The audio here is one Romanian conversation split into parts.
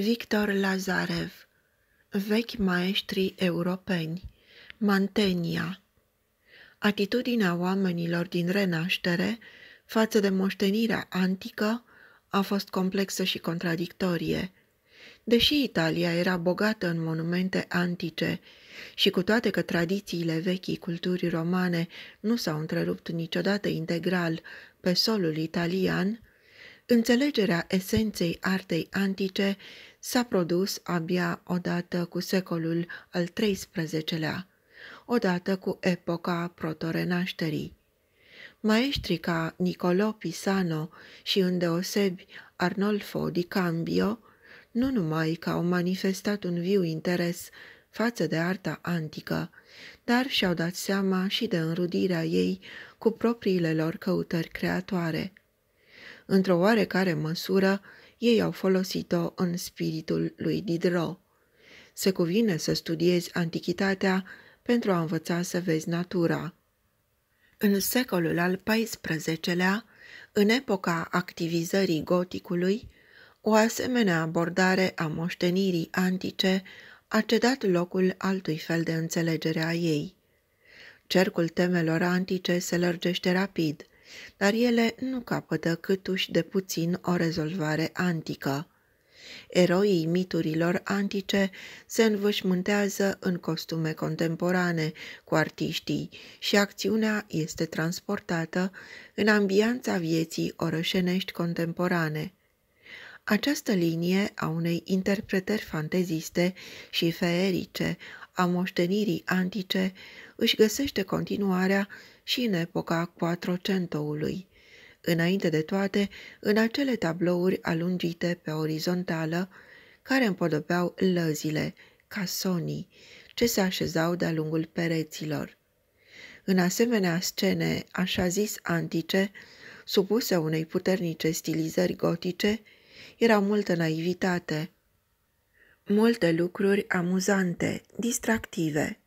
Victor Lazarev Vechi maestri europeni Mantenia Atitudinea oamenilor din renaștere față de moștenirea antică a fost complexă și contradictorie. Deși Italia era bogată în monumente antice și cu toate că tradițiile vechii culturii romane nu s-au întrerupt niciodată integral pe solul italian, Înțelegerea esenței artei antice s-a produs abia odată cu secolul al XIII-lea, odată cu epoca protorenașterii. Maestrii ca Nicolo Pisano și îndeosebi Arnolfo di Cambio, nu numai că au manifestat un viu interes față de arta antică, dar și-au dat seama și de înrudirea ei cu propriile lor căutări creatoare. Într-o oarecare măsură, ei au folosit-o în spiritul lui Diderot. Se cuvine să studiezi antichitatea pentru a învăța să vezi natura. În secolul al XIV-lea, în epoca activizării goticului, o asemenea abordare a moștenirii antice a cedat locul altui fel de înțelegere a ei. Cercul temelor antice se lărgește rapid – dar ele nu capătă câtuși de puțin o rezolvare antică. Eroii miturilor antice se învășmântează în costume contemporane cu artiștii și acțiunea este transportată în ambianța vieții orășenești contemporane. Această linie a unei interpretări fanteziste și feerice a moștenirii antice își găsește continuarea și în epoca Quattrocentoului. Înainte de toate, în acele tablouri alungite pe orizontală, care împodobeau lăzile, casonii, ce se așezau de-a lungul pereților. În asemenea scene, așa zis antice, supuse unei puternice stilizări gotice, era multă naivitate. Multe lucruri amuzante, distractive,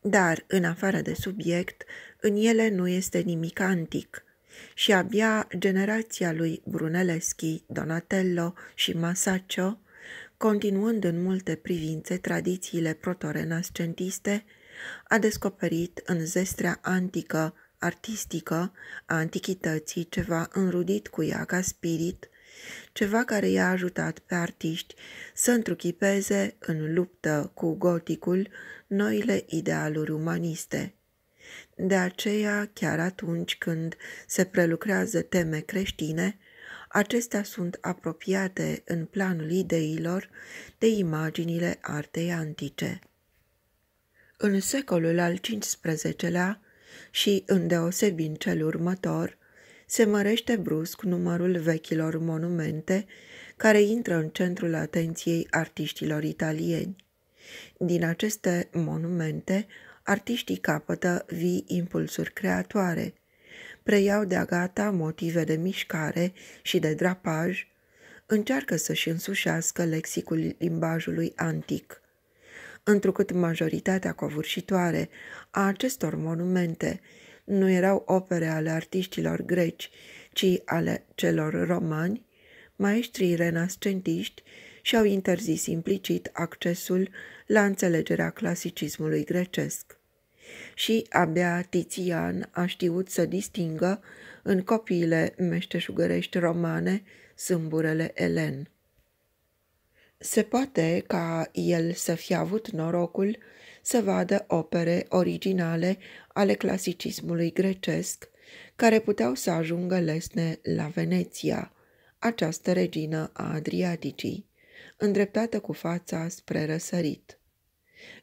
dar, în afară de subiect, în ele nu este nimic antic și abia generația lui Brunelleschi, Donatello și Masaccio, continuând în multe privințe tradițiile protorenascentiste, a descoperit în zestrea antică, artistică, a antichității ceva înrudit cu ea ca spirit, ceva care i-a ajutat pe artiști să întruchipeze în luptă cu goticul noile idealuri umaniste. De aceea, chiar atunci când se prelucrează teme creștine, acestea sunt apropiate în planul ideilor de imaginile artei antice. În secolul al XV-lea și în în cel următor, se mărește brusc numărul vechilor monumente care intră în centrul atenției artiștilor italieni. Din aceste monumente artiștii capătă vii impulsuri creatoare, preiau de-a gata motive de mișcare și de drapaj, încearcă să-și însușească lexicul limbajului antic. Întrucât majoritatea covârșitoare a acestor monumente nu erau opere ale artiștilor greci, ci ale celor romani, maestrii renascentiști și-au interzis implicit accesul la înțelegerea clasicismului grecesc și abia Tizian a știut să distingă în copiile meșteșugărești romane sâmburele Elen. Se poate ca el să fi avut norocul să vadă opere originale ale clasicismului grecesc, care puteau să ajungă lesne la Veneția, această regină a Adriaticii, îndreptată cu fața spre răsărit.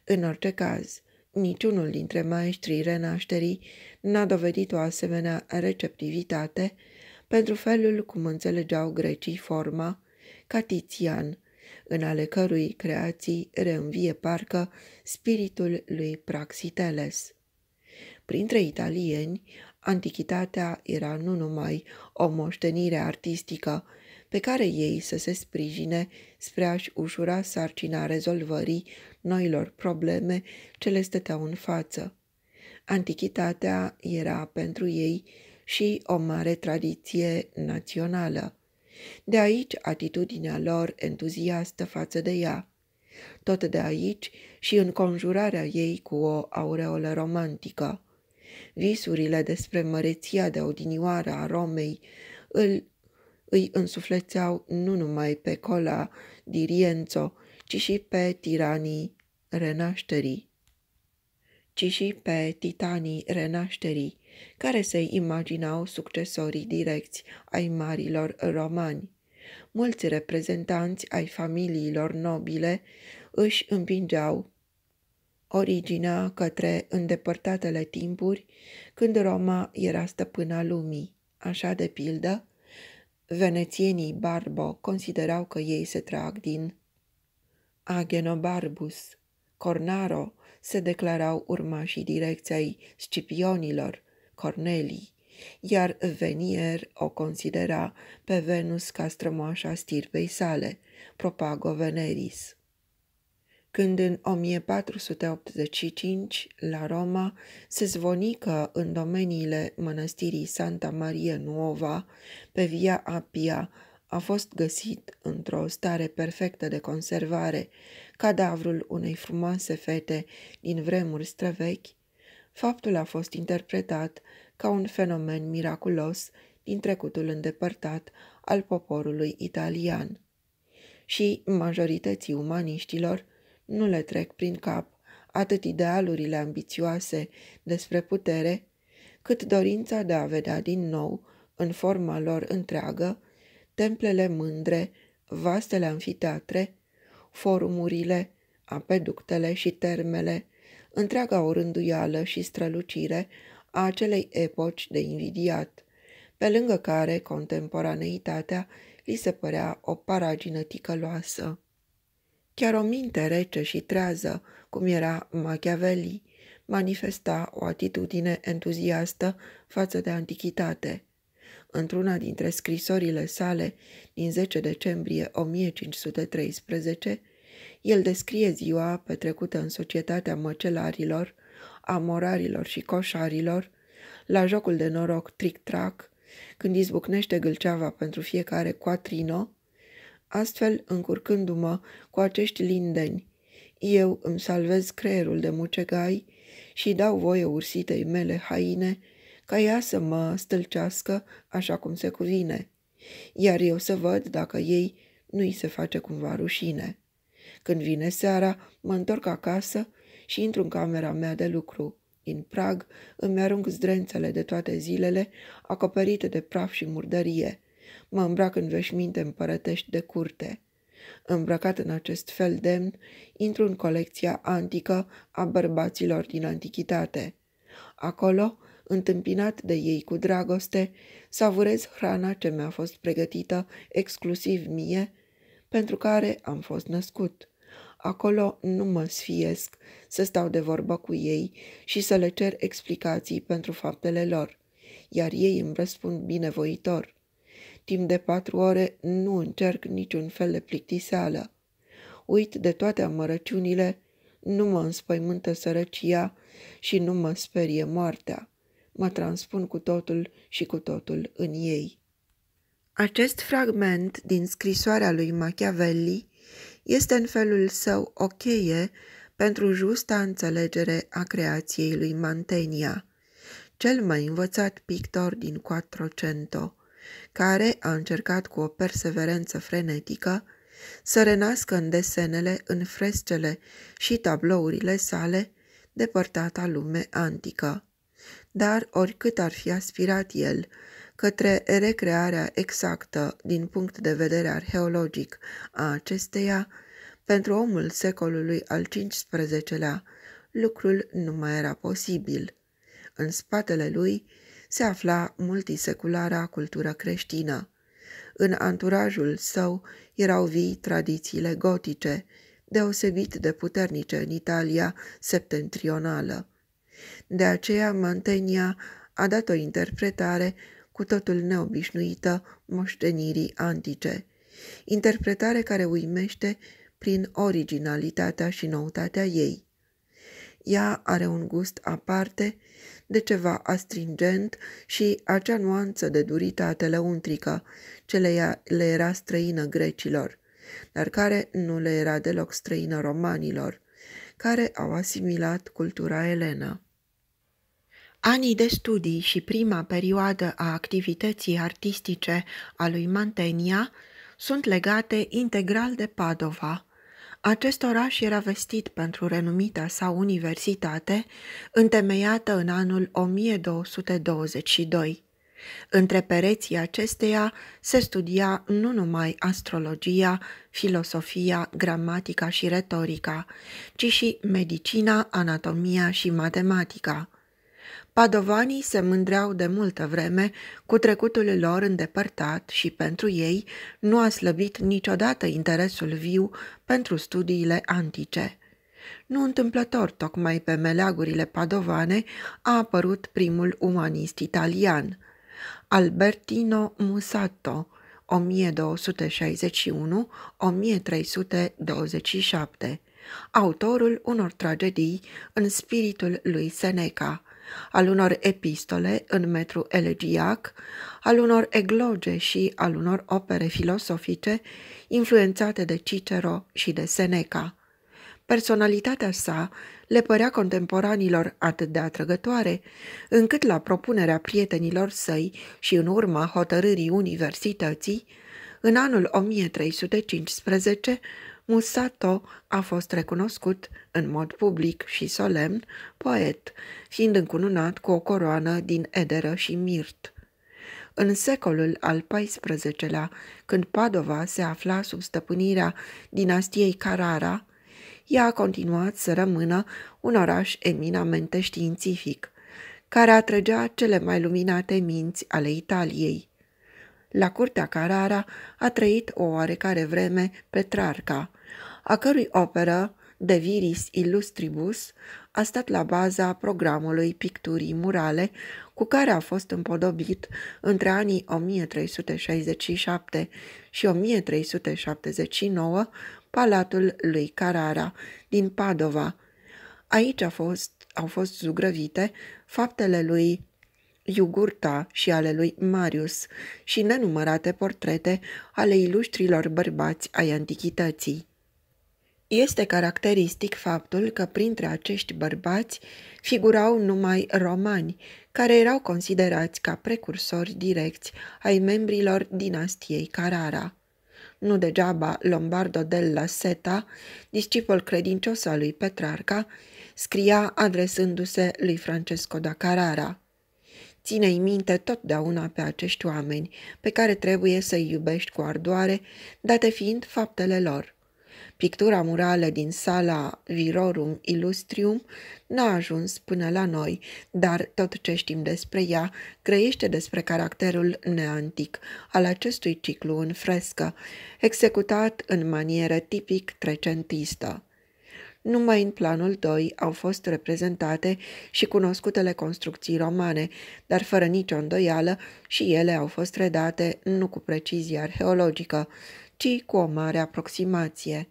În orice caz, Niciunul dintre maestrii renașterii n-a dovedit o asemenea receptivitate pentru felul cum înțelegeau grecii forma catițian, în ale cărui creații reînvie parcă spiritul lui Praxiteles. Printre italieni, antichitatea era nu numai o moștenire artistică pe care ei să se sprijine spre a-și ușura sarcina rezolvării noilor probleme ce le stăteau în față. Antichitatea era pentru ei și o mare tradiție națională. De aici atitudinea lor entuziastă față de ea. Tot de aici și înconjurarea ei cu o aureolă romantică. Visurile despre măreția de odinioară a Romei îl, îi însuflețeau nu numai pe Cola di Rienzo, ci și pe tiranii renașterii, ci și pe titanii renașterii, care se imaginau succesorii direcți ai marilor romani. Mulți reprezentanți ai familiilor nobile își împingeau originea către îndepărtatele timpuri, când Roma era stăpâna lumii. Așa de pildă, venețienii Barbo considerau că ei se trag din Agenobarbus, Cornaro se declarau urmașii direcției Scipionilor, Cornelii, iar Venier o considera pe Venus ca strămoașa stirpei sale, Propago Veneris. Când în 1485, la Roma, se zvoni că în domeniile mănăstirii Santa Maria Nuova, pe Via Appia, a fost găsit, într-o stare perfectă de conservare, cadavrul unei frumoase fete din vremuri străvechi, faptul a fost interpretat ca un fenomen miraculos din trecutul îndepărtat al poporului italian. Și majorității umaniștilor nu le trec prin cap atât idealurile ambițioase despre putere, cât dorința de a vedea din nou, în forma lor întreagă, templele mândre, vastele anfiteatre, forumurile, apeductele și termele, întreaga orânduială și strălucire a acelei epoci de invidiat, pe lângă care contemporaneitatea li se părea o paragină ticăloasă. Chiar o minte rece și trează, cum era Machiavelli, manifesta o atitudine entuziastă față de antichitate într-una dintre scrisorile sale din 10 decembrie 1513, el descrie ziua petrecută în societatea măcelarilor, a morarilor și coșarilor, la jocul de noroc tric-trac, când izbucnește gâlceava pentru fiecare quatrino, astfel încurcându-mă cu acești lindeni, eu îmi salvez creierul de mucegai și dau voie ursitei mele haine ca ea să mă stâlcească așa cum se cuvine, iar eu să văd dacă ei nu-i se face cumva rușine. Când vine seara, mă întorc acasă și intru în camera mea de lucru. în prag îmi arunc zdrențele de toate zilele, acoperite de praf și murdărie. Mă îmbrac în veșminte împărătești de curte. Îmbrăcat în acest fel demn, intru în colecția antică a bărbaților din antichitate. Acolo întâmpinat de ei cu dragoste, savurez hrana ce mi-a fost pregătită exclusiv mie, pentru care am fost născut. Acolo nu mă sfiesc să stau de vorbă cu ei și să le cer explicații pentru faptele lor, iar ei îmi răspund binevoitor. Timp de patru ore nu încerc niciun fel de plictiseală. Uit de toate amărăciunile, nu mă înspăimântă sărăcia și nu mă sperie moartea mă transpun cu totul și cu totul în ei. Acest fragment din scrisoarea lui Machiavelli este în felul său o cheie pentru justa înțelegere a creației lui Mantegna, cel mai învățat pictor din Quattrocento, care a încercat cu o perseverență frenetică să renască în desenele, în frescele și tablourile sale depărtata lume antică dar oricât ar fi aspirat el către recrearea exactă din punct de vedere arheologic a acesteia, pentru omul secolului al XV-lea, lucrul nu mai era posibil. În spatele lui se afla multiseculara cultură creștină. În anturajul său erau vii tradițiile gotice, deosebit de puternice în Italia septentrională. De aceea Mantegna a dat o interpretare cu totul neobișnuită moștenirii antice, interpretare care uimește prin originalitatea și noutatea ei. Ea are un gust aparte de ceva astringent și acea nuanță de duritate lăuntrică ce le, le era străină grecilor, dar care nu le era deloc străină romanilor, care au asimilat cultura elenă. Anii de studii și prima perioadă a activității artistice a lui Mantenia sunt legate integral de Padova. Acest oraș era vestit pentru renumita sa universitate, întemeiată în anul 1222. Între pereții acesteia se studia nu numai astrologia, filosofia, gramatica și retorica, ci și medicina, anatomia și matematica. Padovanii se mândreau de multă vreme cu trecutul lor îndepărtat și pentru ei nu a slăbit niciodată interesul viu pentru studiile antice. Nu întâmplător, tocmai pe meleagurile padovane, a apărut primul umanist italian, Albertino Musato, 1261-1327, autorul unor tragedii în spiritul lui Seneca – al unor epistole în metru elegiac, al unor egloge și al unor opere filosofice influențate de Cicero și de Seneca. Personalitatea sa le părea contemporanilor atât de atrăgătoare, încât la propunerea prietenilor săi și în urma hotărârii universității, în anul 1315 Musato a fost recunoscut în mod public și solemn poet, fiind încununat cu o coroană din ederă și mirt. În secolul al XIV-lea, când Padova se afla sub stăpânirea dinastiei Carara, ea a continuat să rămână un oraș eminamente științific, care atrăgea cele mai luminate minți ale Italiei. La curtea Carara a trăit o oarecare vreme Petrarca, a cărui operă, De Viris Illustribus, a stat la baza programului picturii murale cu care a fost împodobit între anii 1367 și 1379 palatul lui Carara din Padova. Aici a fost, au fost zugrăvite faptele lui Iugurta și ale lui Marius și nenumărate portrete ale iluștrilor bărbați ai antichității. Este caracteristic faptul că printre acești bărbați figurau numai romani, care erau considerați ca precursori direcți ai membrilor dinastiei Carara. Nu degeaba Lombardo della Seta, discipol credincios al lui Petrarca, scria adresându-se lui Francesco da Carara – Ține-i minte totdeauna pe acești oameni pe care trebuie să-i iubești cu ardoare, date fiind faptele lor. Pictura murală din sala Virorum Illustrium n-a ajuns până la noi, dar tot ce știm despre ea grăiește despre caracterul neantic al acestui ciclu în frescă, executat în manieră tipic trecentistă. Numai în planul 2 au fost reprezentate și cunoscutele construcții romane, dar fără nicio îndoială și ele au fost redate nu cu precizie arheologică, ci cu o mare aproximație.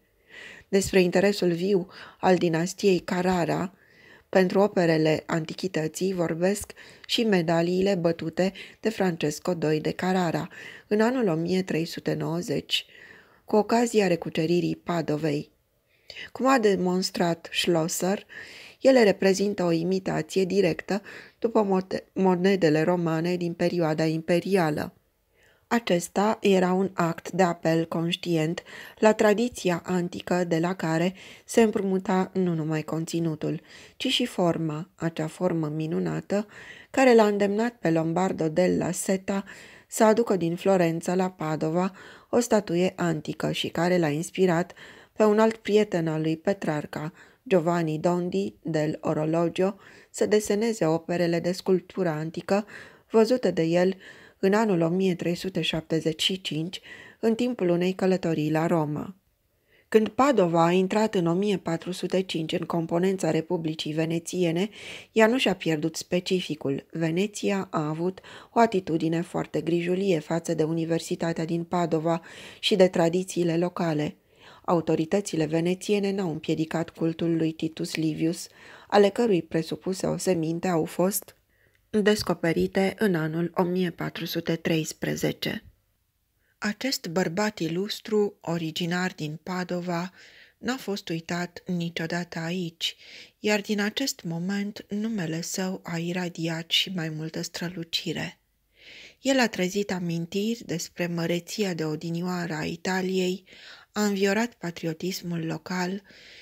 Despre interesul viu al dinastiei Carrara, pentru operele antichității vorbesc și medaliile bătute de Francesco II de Carrara în anul 1390, cu ocazia recuceririi Padovei. Cum a demonstrat Schlosser, ele reprezintă o imitație directă după monedele romane din perioada imperială. Acesta era un act de apel conștient la tradiția antică de la care se împrumuta nu numai conținutul, ci și forma, acea formă minunată, care l-a îndemnat pe Lombardo della Seta să aducă din Florența la Padova o statuie antică și care l-a inspirat pe un alt prieten al lui Petrarca, Giovanni Dondi del Orologio, să deseneze operele de sculptură antică văzute de el în anul 1375, în timpul unei călătorii la Roma. Când Padova a intrat în 1405 în componența Republicii Venețiene, ea nu și-a pierdut specificul. Veneția a avut o atitudine foarte grijulie față de Universitatea din Padova și de tradițiile locale – Autoritățile venețiene n-au împiedicat cultul lui Titus Livius, ale cărui presupuse oseminte au fost descoperite în anul 1413. Acest bărbat ilustru, originar din Padova, n-a fost uitat niciodată aici, iar din acest moment numele său a iradiat și mai multă strălucire. El a trezit amintiri despre măreția de odinioară a Italiei, a înviorat patriotismul local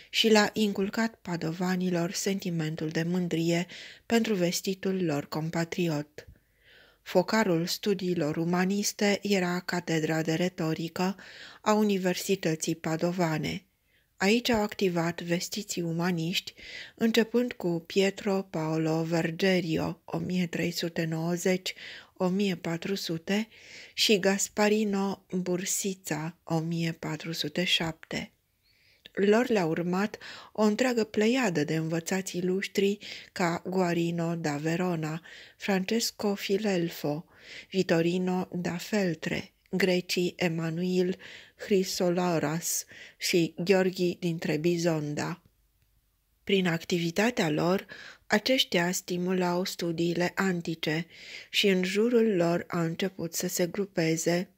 și l-a inculcat padovanilor sentimentul de mândrie pentru vestitul lor compatriot. Focarul studiilor umaniste era Catedra de Retorică a Universității Padovane. Aici au activat vestiții umaniști, începând cu Pietro Paolo Vergerio, 1400 și Gasparino Bursița 1407. Lor le-a urmat o întreagă pleiadă de învățați ilustri ca Guarino da Verona, Francesco Filelfo, Vitorino da Feltre, grecii Emanuil Chrysoloras și Gheorghi din Bizonda. Prin activitatea lor, aceștia stimulau studiile antice și în jurul lor a început să se grupeze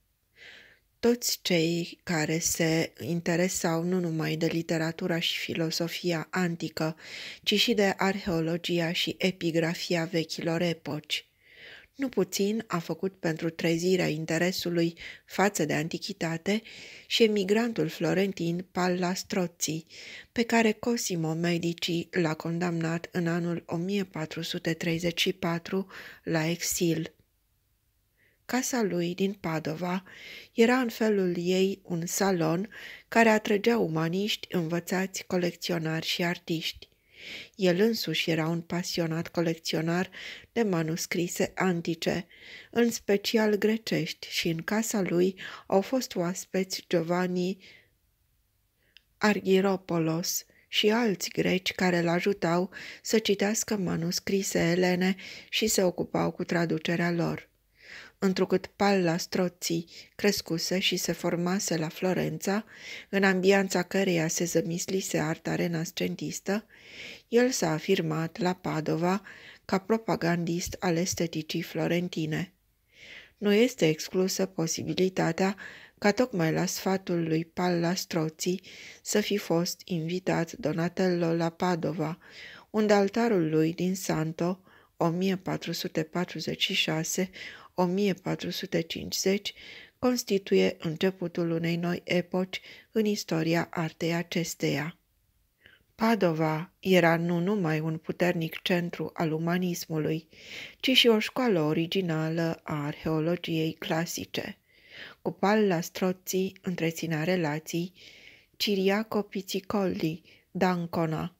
toți cei care se interesau nu numai de literatura și filosofia antică, ci și de arheologia și epigrafia vechilor epoci, nu puțin a făcut pentru trezirea interesului față de antichitate și emigrantul florentin Palla Strozzi, pe care Cosimo Medici l-a condamnat în anul 1434 la exil. Casa lui din Padova era în felul ei un salon care atrăgea umaniști, învățați, colecționari și artiști. El însuși era un pasionat colecționar de manuscrise antice, în special grecești, și în casa lui au fost oaspeți Giovanni Argiropolos și alți greci care îl ajutau să citească manuscrise elene și se ocupau cu traducerea lor întrucât palla stroții crescuse și se formase la Florența, în ambianța căreia se zămislise arta renascentistă, el s-a afirmat la Padova ca propagandist al esteticii florentine. Nu este exclusă posibilitatea ca tocmai la sfatul lui Palla Stroții să fi fost invitat Donatello la Padova, unde altarul lui din Santo 1446 1450 constituie începutul unei noi epoci în istoria artei acesteia. Padova era nu numai un puternic centru al umanismului, ci și o școală originală a arheologiei clasice. Cu Palla Strozzi întreținea relații Ciriaco Pizzicoldi, Dancona,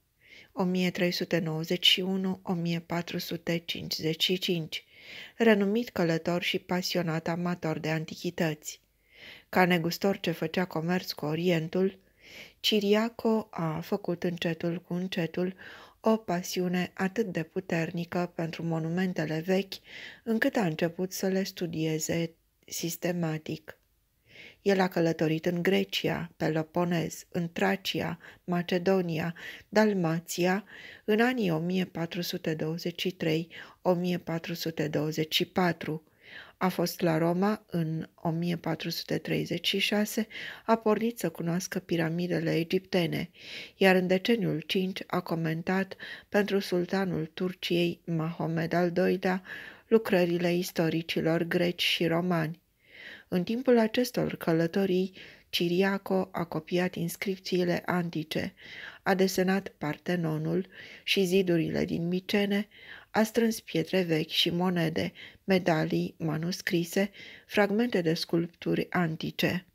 1391-1455, renumit călător și pasionat amator de antichități. Ca negustor ce făcea comerț cu Orientul, Ciriaco a făcut încetul cu încetul o pasiune atât de puternică pentru monumentele vechi, încât a început să le studieze sistematic. El a călătorit în Grecia, Peloponez, în Tracia, Macedonia, Dalmația, în anii 1423-1424. A fost la Roma în 1436, a pornit să cunoască piramidele egiptene, iar în deceniul 5 a comentat pentru sultanul Turciei Mahomed al II-lea lucrările istoricilor greci și romani. În timpul acestor călătorii, Ciriaco a copiat inscripțiile antice, a desenat Partenonul și zidurile din Micene, a strâns pietre vechi și monede, medalii, manuscrise, fragmente de sculpturi antice.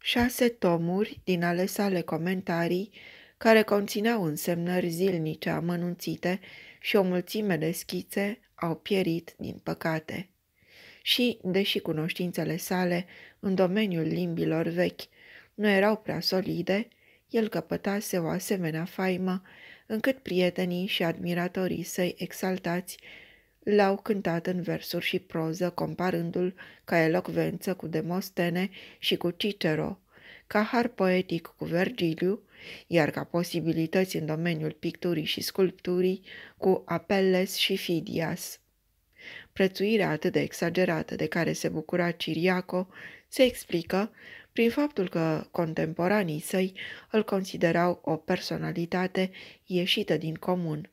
Șase tomuri din ale sale comentarii, care conțineau însemnări zilnice amănunțite și o mulțime de schițe, au pierit din păcate și, deși cunoștințele sale în domeniul limbilor vechi nu erau prea solide, el căpătase o asemenea faimă încât prietenii și admiratorii săi exaltați l-au cântat în versuri și proză, comparându-l ca elocvență cu Demostene și cu Cicero, ca har poetic cu Vergiliu, iar ca posibilități în domeniul picturii și sculpturii cu Apelles și Fidias. Prețuirea atât de exagerată de care se bucura Ciriaco se explică prin faptul că contemporanii săi îl considerau o personalitate ieșită din comun,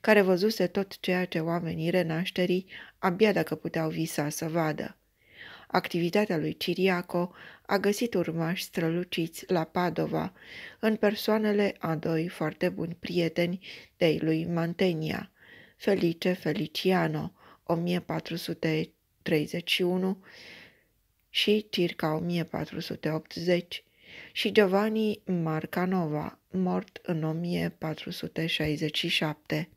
care văzuse tot ceea ce oamenii renașterii abia dacă puteau visa să vadă. Activitatea lui Ciriaco a găsit urmași străluciți la Padova, în persoanele a doi foarte buni prieteni de lui Mantenia, Felice Feliciano, 1431 și circa 1480 și Giovanni Marcanova, mort în 1467.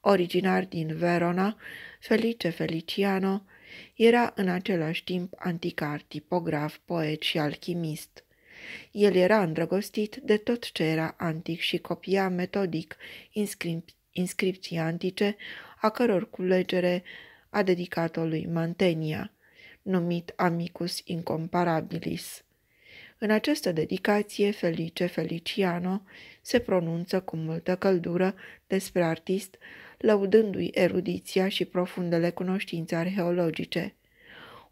Originar din Verona, Felice Feliciano era în același timp anticar, tipograf, poet și alchimist. El era îndrăgostit de tot ce era antic și copia metodic inscrip- inscripții antice, a căror culegere a dedicat-o lui Mantenia, numit Amicus Incomparabilis. În această dedicație, Felice Feliciano se pronunță cu multă căldură despre artist, lăudându-i erudiția și profundele cunoștințe arheologice.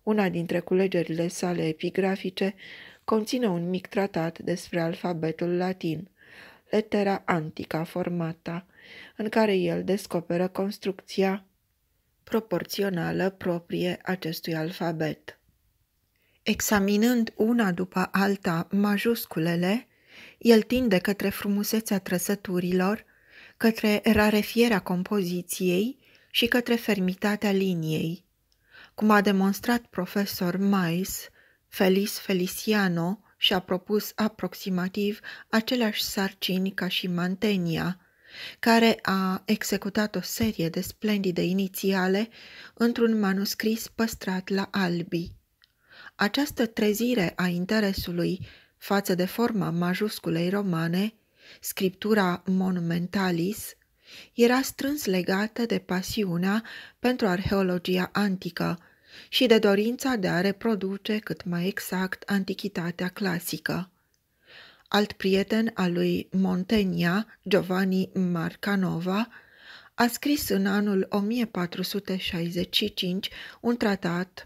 Una dintre culegerile sale epigrafice conține un mic tratat despre alfabetul latin, lettera antica formata, în care el descoperă construcția proporțională proprie acestui alfabet. Examinând una după alta majusculele, el tinde către frumusețea trăsăturilor, către rarefierea compoziției și către fermitatea liniei. Cum a demonstrat profesor Mais, Felis Feliciano și-a propus aproximativ aceleași sarcini ca și Mantenia – care a executat o serie de splendide inițiale într-un manuscris păstrat la Albi. Această trezire a interesului față de forma majusculei romane, scriptura monumentalis, era strâns legată de pasiunea pentru arheologia antică și de dorința de a reproduce cât mai exact antichitatea clasică alt prieten al lui Montenia, Giovanni Marcanova, a scris în anul 1465 un tratat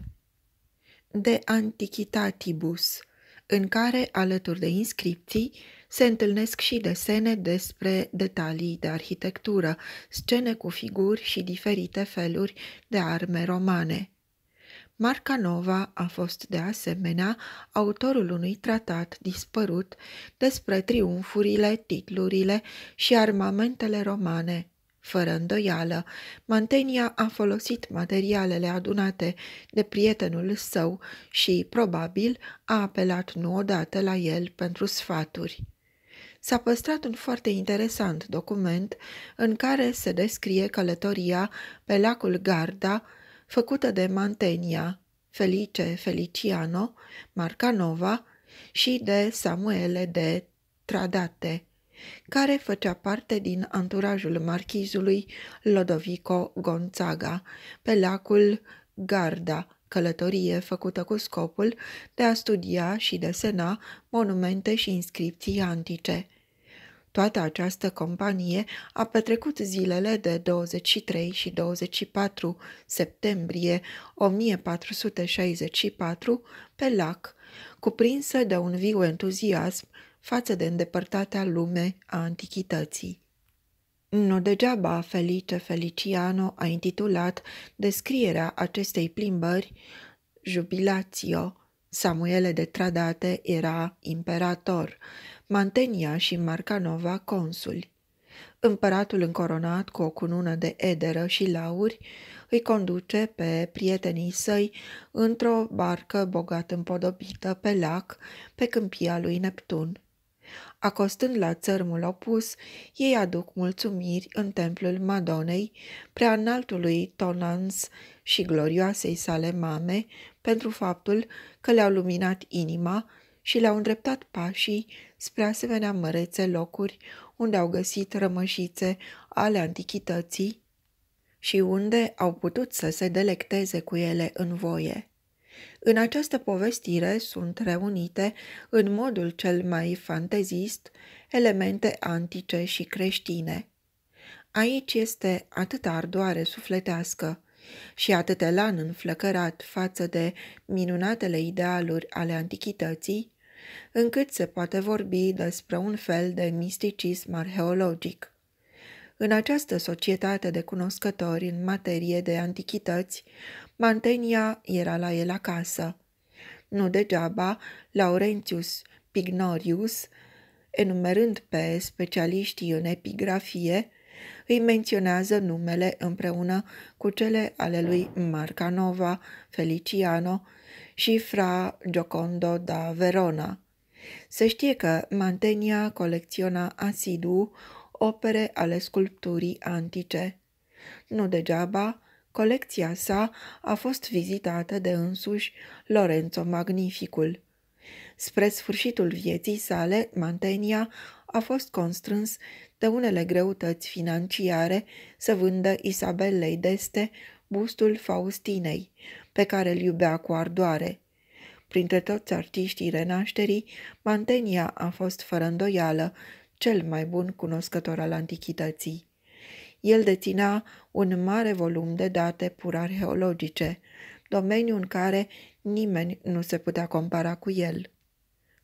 de Antichitatibus, în care, alături de inscripții, se întâlnesc și desene despre detalii de arhitectură, scene cu figuri și diferite feluri de arme romane. Marcanova a fost de asemenea autorul unui tratat dispărut despre triumfurile, titlurile și armamentele romane. Fără îndoială, Mantenia a folosit materialele adunate de prietenul său și, probabil, a apelat nu odată la el pentru sfaturi s-a păstrat un foarte interesant document în care se descrie călătoria pe lacul Garda făcută de Mantenia, Felice Feliciano, Marcanova și de Samuele de Tradate, care făcea parte din anturajul marchizului Lodovico Gonzaga pe lacul Garda, călătorie făcută cu scopul de a studia și desena monumente și inscripții antice. Toată această companie a petrecut zilele de 23 și 24 septembrie 1464 pe lac, cuprinsă de un viu entuziasm față de îndepărtatea lume a antichității. Nu degeaba Felice Feliciano a intitulat descrierea acestei plimbări Jubilatio, Samuele de Tradate era imperator, Mantenia și Marcanova consuli. Împăratul încoronat cu o cunună de ederă și lauri îi conduce pe prietenii săi într-o barcă bogat împodobită pe lac, pe câmpia lui Neptun. Acostând la țărmul opus, ei aduc mulțumiri în templul Madonei, prea înaltului Tonans și glorioasei sale mame, pentru faptul că le-au luminat inima și le-au îndreptat pașii spre asemenea mărețe locuri unde au găsit rămășițe ale antichității și unde au putut să se delecteze cu ele în voie. În această povestire sunt reunite, în modul cel mai fantezist, elemente antice și creștine. Aici este atâta ardoare sufletească și atât elan înflăcărat față de minunatele idealuri ale antichității, încât se poate vorbi despre un fel de misticism arheologic. În această societate de cunoscători în materie de antichități, Mantenia era la el acasă. Nu degeaba, Laurentius Pignorius, enumerând pe specialiștii în epigrafie, îi menționează numele împreună cu cele ale lui Marcanova, Feliciano și fra Giocondo da Verona. Se știe că Mantenia colecționa asidu opere ale sculpturii antice. Nu degeaba, colecția sa a fost vizitată de însuși Lorenzo Magnificul. Spre sfârșitul vieții sale, Mantenia a fost constrâns de unele greutăți financiare să vândă Isabellei d'Este bustul Faustinei, pe care îl iubea cu ardoare. Printre toți artiștii renașterii, Mantenia a fost fără îndoială cel mai bun cunoscător al antichității. El deținea un mare volum de date pur arheologice, domeniu în care nimeni nu se putea compara cu el.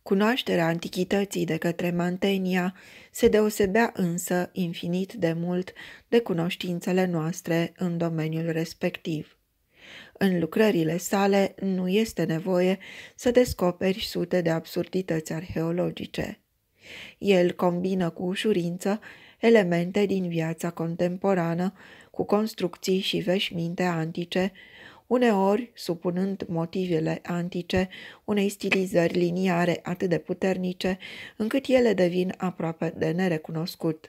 Cunoașterea antichității de către Mantenia se deosebea însă infinit de mult de cunoștințele noastre în domeniul respectiv în lucrările sale nu este nevoie să descoperi sute de absurdități arheologice. El combină cu ușurință elemente din viața contemporană cu construcții și veșminte antice, uneori supunând motivele antice unei stilizări liniare atât de puternice încât ele devin aproape de nerecunoscut.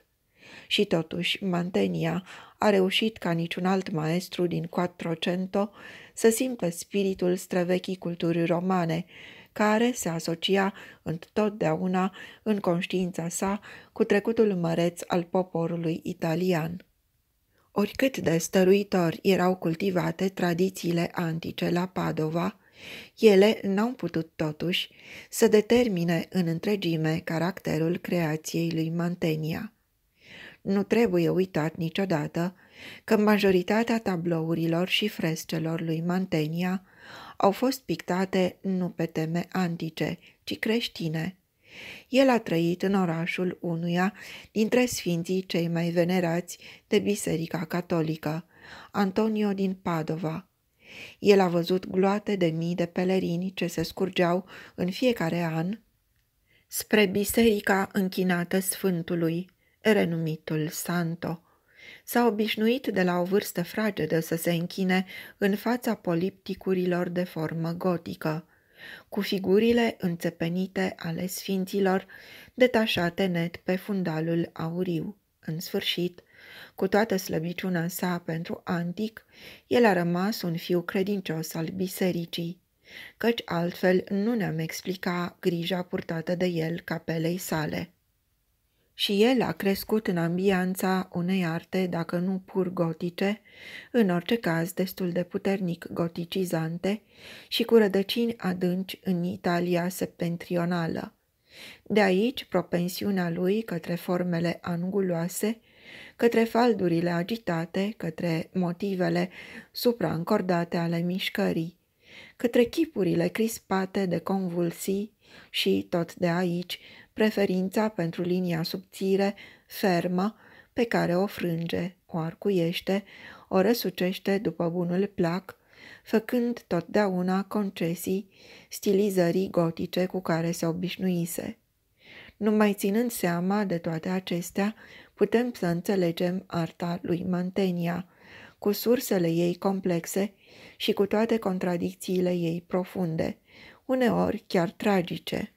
Și totuși, Mantenia a reușit ca niciun alt maestru din Quattrocento să simtă spiritul străvechii culturii romane, care se asocia întotdeauna în conștiința sa cu trecutul măreț al poporului italian. Oricât de stăruitori erau cultivate tradițiile antice la Padova, ele n-au putut totuși să determine în întregime caracterul creației lui Mantenia. Nu trebuie uitat niciodată că majoritatea tablourilor și frescelor lui Mantenia au fost pictate nu pe teme antice, ci creștine. El a trăit în orașul unuia dintre sfinții cei mai venerați de Biserica Catolică, Antonio din Padova. El a văzut gloate de mii de pelerini ce se scurgeau în fiecare an spre biserica închinată Sfântului, renumitul Santo. S-a obișnuit de la o vârstă fragedă să se închine în fața polipticurilor de formă gotică, cu figurile înțepenite ale sfinților, detașate net pe fundalul auriu. În sfârșit, cu toată slăbiciunea sa pentru antic, el a rămas un fiu credincios al bisericii, căci altfel nu ne-am explica grija purtată de el capelei sale și el a crescut în ambianța unei arte, dacă nu pur gotice, în orice caz destul de puternic goticizante și cu rădăcini adânci în Italia septentrională. De aici propensiunea lui către formele anguloase, către faldurile agitate, către motivele supraîncordate ale mișcării, către chipurile crispate de convulsii și, tot de aici, preferința pentru linia subțire, fermă, pe care o frânge, o arcuiește, o răsucește după bunul plac, făcând totdeauna concesii stilizării gotice cu care se obișnuise. Numai ținând seama de toate acestea, putem să înțelegem arta lui Mantenia, cu sursele ei complexe și cu toate contradicțiile ei profunde, uneori chiar tragice.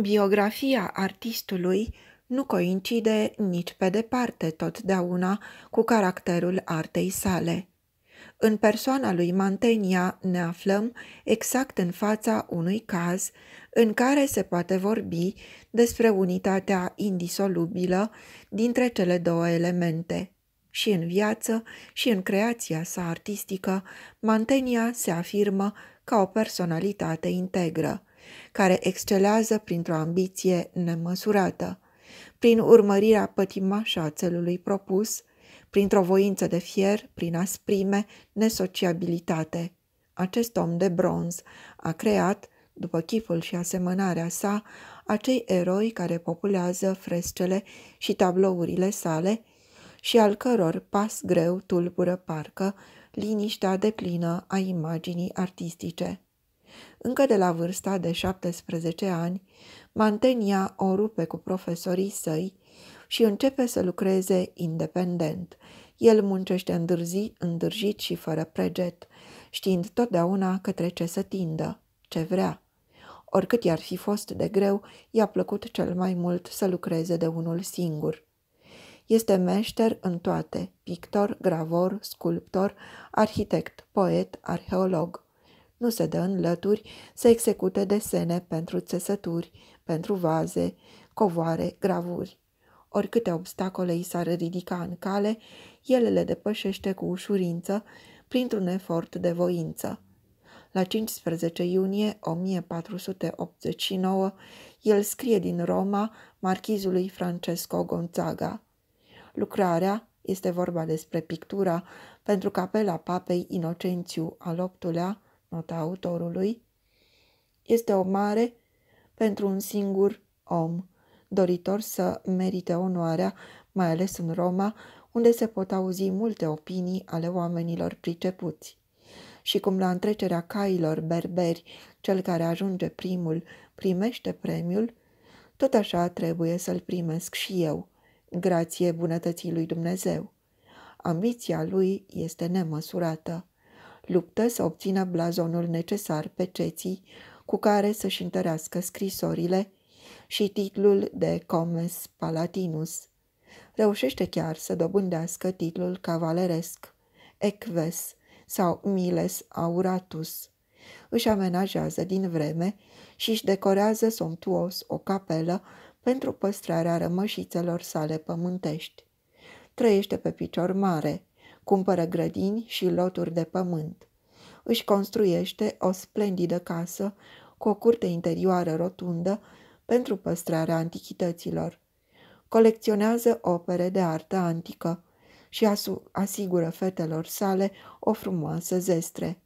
Biografia artistului nu coincide nici pe departe totdeauna cu caracterul artei sale. În persoana lui Mantenia ne aflăm exact în fața unui caz în care se poate vorbi despre unitatea indisolubilă dintre cele două elemente. Și în viață și în creația sa artistică, Mantenia se afirmă ca o personalitate integră care excelează printr-o ambiție nemăsurată, prin urmărirea pătimașa a țelului propus, printr-o voință de fier, prin asprime, nesociabilitate. Acest om de bronz a creat, după chipul și asemănarea sa, acei eroi care populează frescele și tablourile sale și al căror pas greu tulbură parcă liniștea plină a imaginii artistice. Încă de la vârsta de 17 ani, Mantenia o rupe cu profesorii săi și începe să lucreze independent. El muncește îndârzi, îndârjit și fără preget, știind totdeauna către ce să tindă, ce vrea. Oricât i-ar fi fost de greu, i-a plăcut cel mai mult să lucreze de unul singur. Este meșter în toate, pictor, gravor, sculptor, arhitect, poet, arheolog nu se dă în lături să execute desene pentru țesături, pentru vaze, covoare, gravuri. Oricâte obstacole i s-ar ridica în cale, el le depășește cu ușurință, printr-un efort de voință. La 15 iunie 1489, el scrie din Roma marchizului Francesco Gonzaga. Lucrarea este vorba despre pictura pentru capela papei Inocențiu al VIII-lea, nota autorului, este o mare pentru un singur om, doritor să merite onoarea, mai ales în Roma, unde se pot auzi multe opinii ale oamenilor pricepuți. Și cum la întrecerea cailor berberi, cel care ajunge primul primește premiul, tot așa trebuie să-l primesc și eu, grație bunătății lui Dumnezeu. Ambiția lui este nemăsurată luptă să obțină blazonul necesar pe ceții cu care să-și întărească scrisorile și titlul de Comes Palatinus. Reușește chiar să dobândească titlul cavaleresc, Eques sau Miles Auratus. Își amenajează din vreme și își decorează somptuos o capelă pentru păstrarea rămășițelor sale pământești. Trăiește pe picior mare – cumpără grădini și loturi de pământ. Își construiește o splendidă casă cu o curte interioară rotundă pentru păstrarea antichităților. Colecționează opere de artă antică și asigură fetelor sale o frumoasă zestre.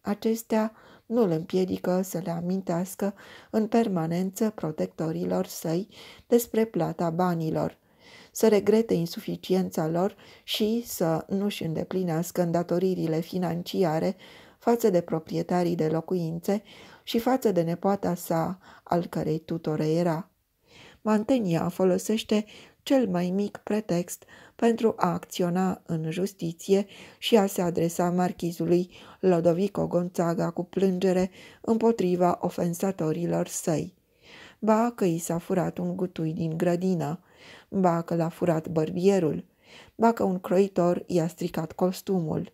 Acestea nu îl împiedică să le amintească în permanență protectorilor săi despre plata banilor să regrete insuficiența lor și să nu-și îndeplinească îndatoririle financiare față de proprietarii de locuințe și față de nepoata sa, al cărei tutore era. Mantenia folosește cel mai mic pretext pentru a acționa în justiție și a se adresa marchizului Lodovico Gonzaga cu plângere împotriva ofensatorilor săi. Ba că i s-a furat un gutui din grădină, ba că l-a furat bărbierul, ba că un croitor i-a stricat costumul.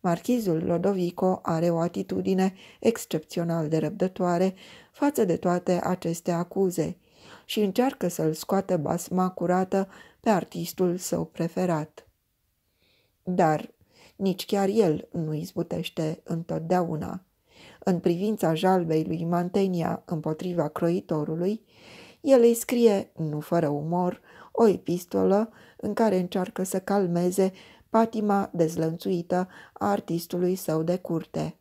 Marchizul Lodovico are o atitudine excepțional de răbdătoare față de toate aceste acuze și încearcă să-l scoată basma curată pe artistul său preferat. Dar nici chiar el nu izbutește întotdeauna. În privința jalbei lui Mantenia împotriva croitorului, el îi scrie, nu fără umor, o epistolă în care încearcă să calmeze patima dezlănțuită a artistului său de curte.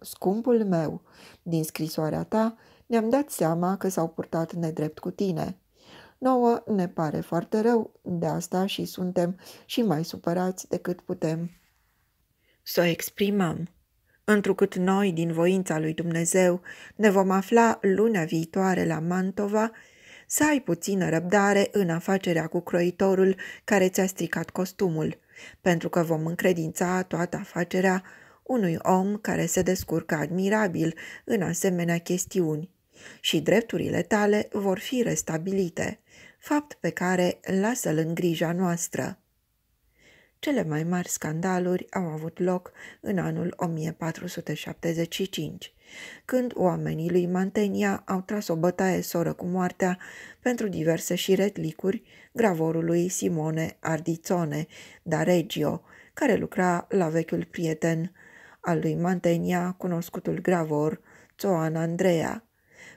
Scumpul meu, din scrisoarea ta ne-am dat seama că s-au purtat nedrept cu tine. Nouă ne pare foarte rău de asta și suntem și mai supărați decât putem. Să o exprimăm, întrucât noi, din voința lui Dumnezeu, ne vom afla luna viitoare la Mantova, să ai puțină răbdare în afacerea cu croitorul care ți-a stricat costumul, pentru că vom încredința toată afacerea unui om care se descurcă admirabil în asemenea chestiuni și drepturile tale vor fi restabilite, fapt pe care lasă-l în grija noastră. Cele mai mari scandaluri au avut loc în anul 1475 când oamenii lui Mantenia au tras o bătaie soră cu moartea pentru diverse șiretlicuri gravorului Simone Ardizone da Regio, care lucra la vechiul prieten al lui Mantenia, cunoscutul gravor Țoan Andreea.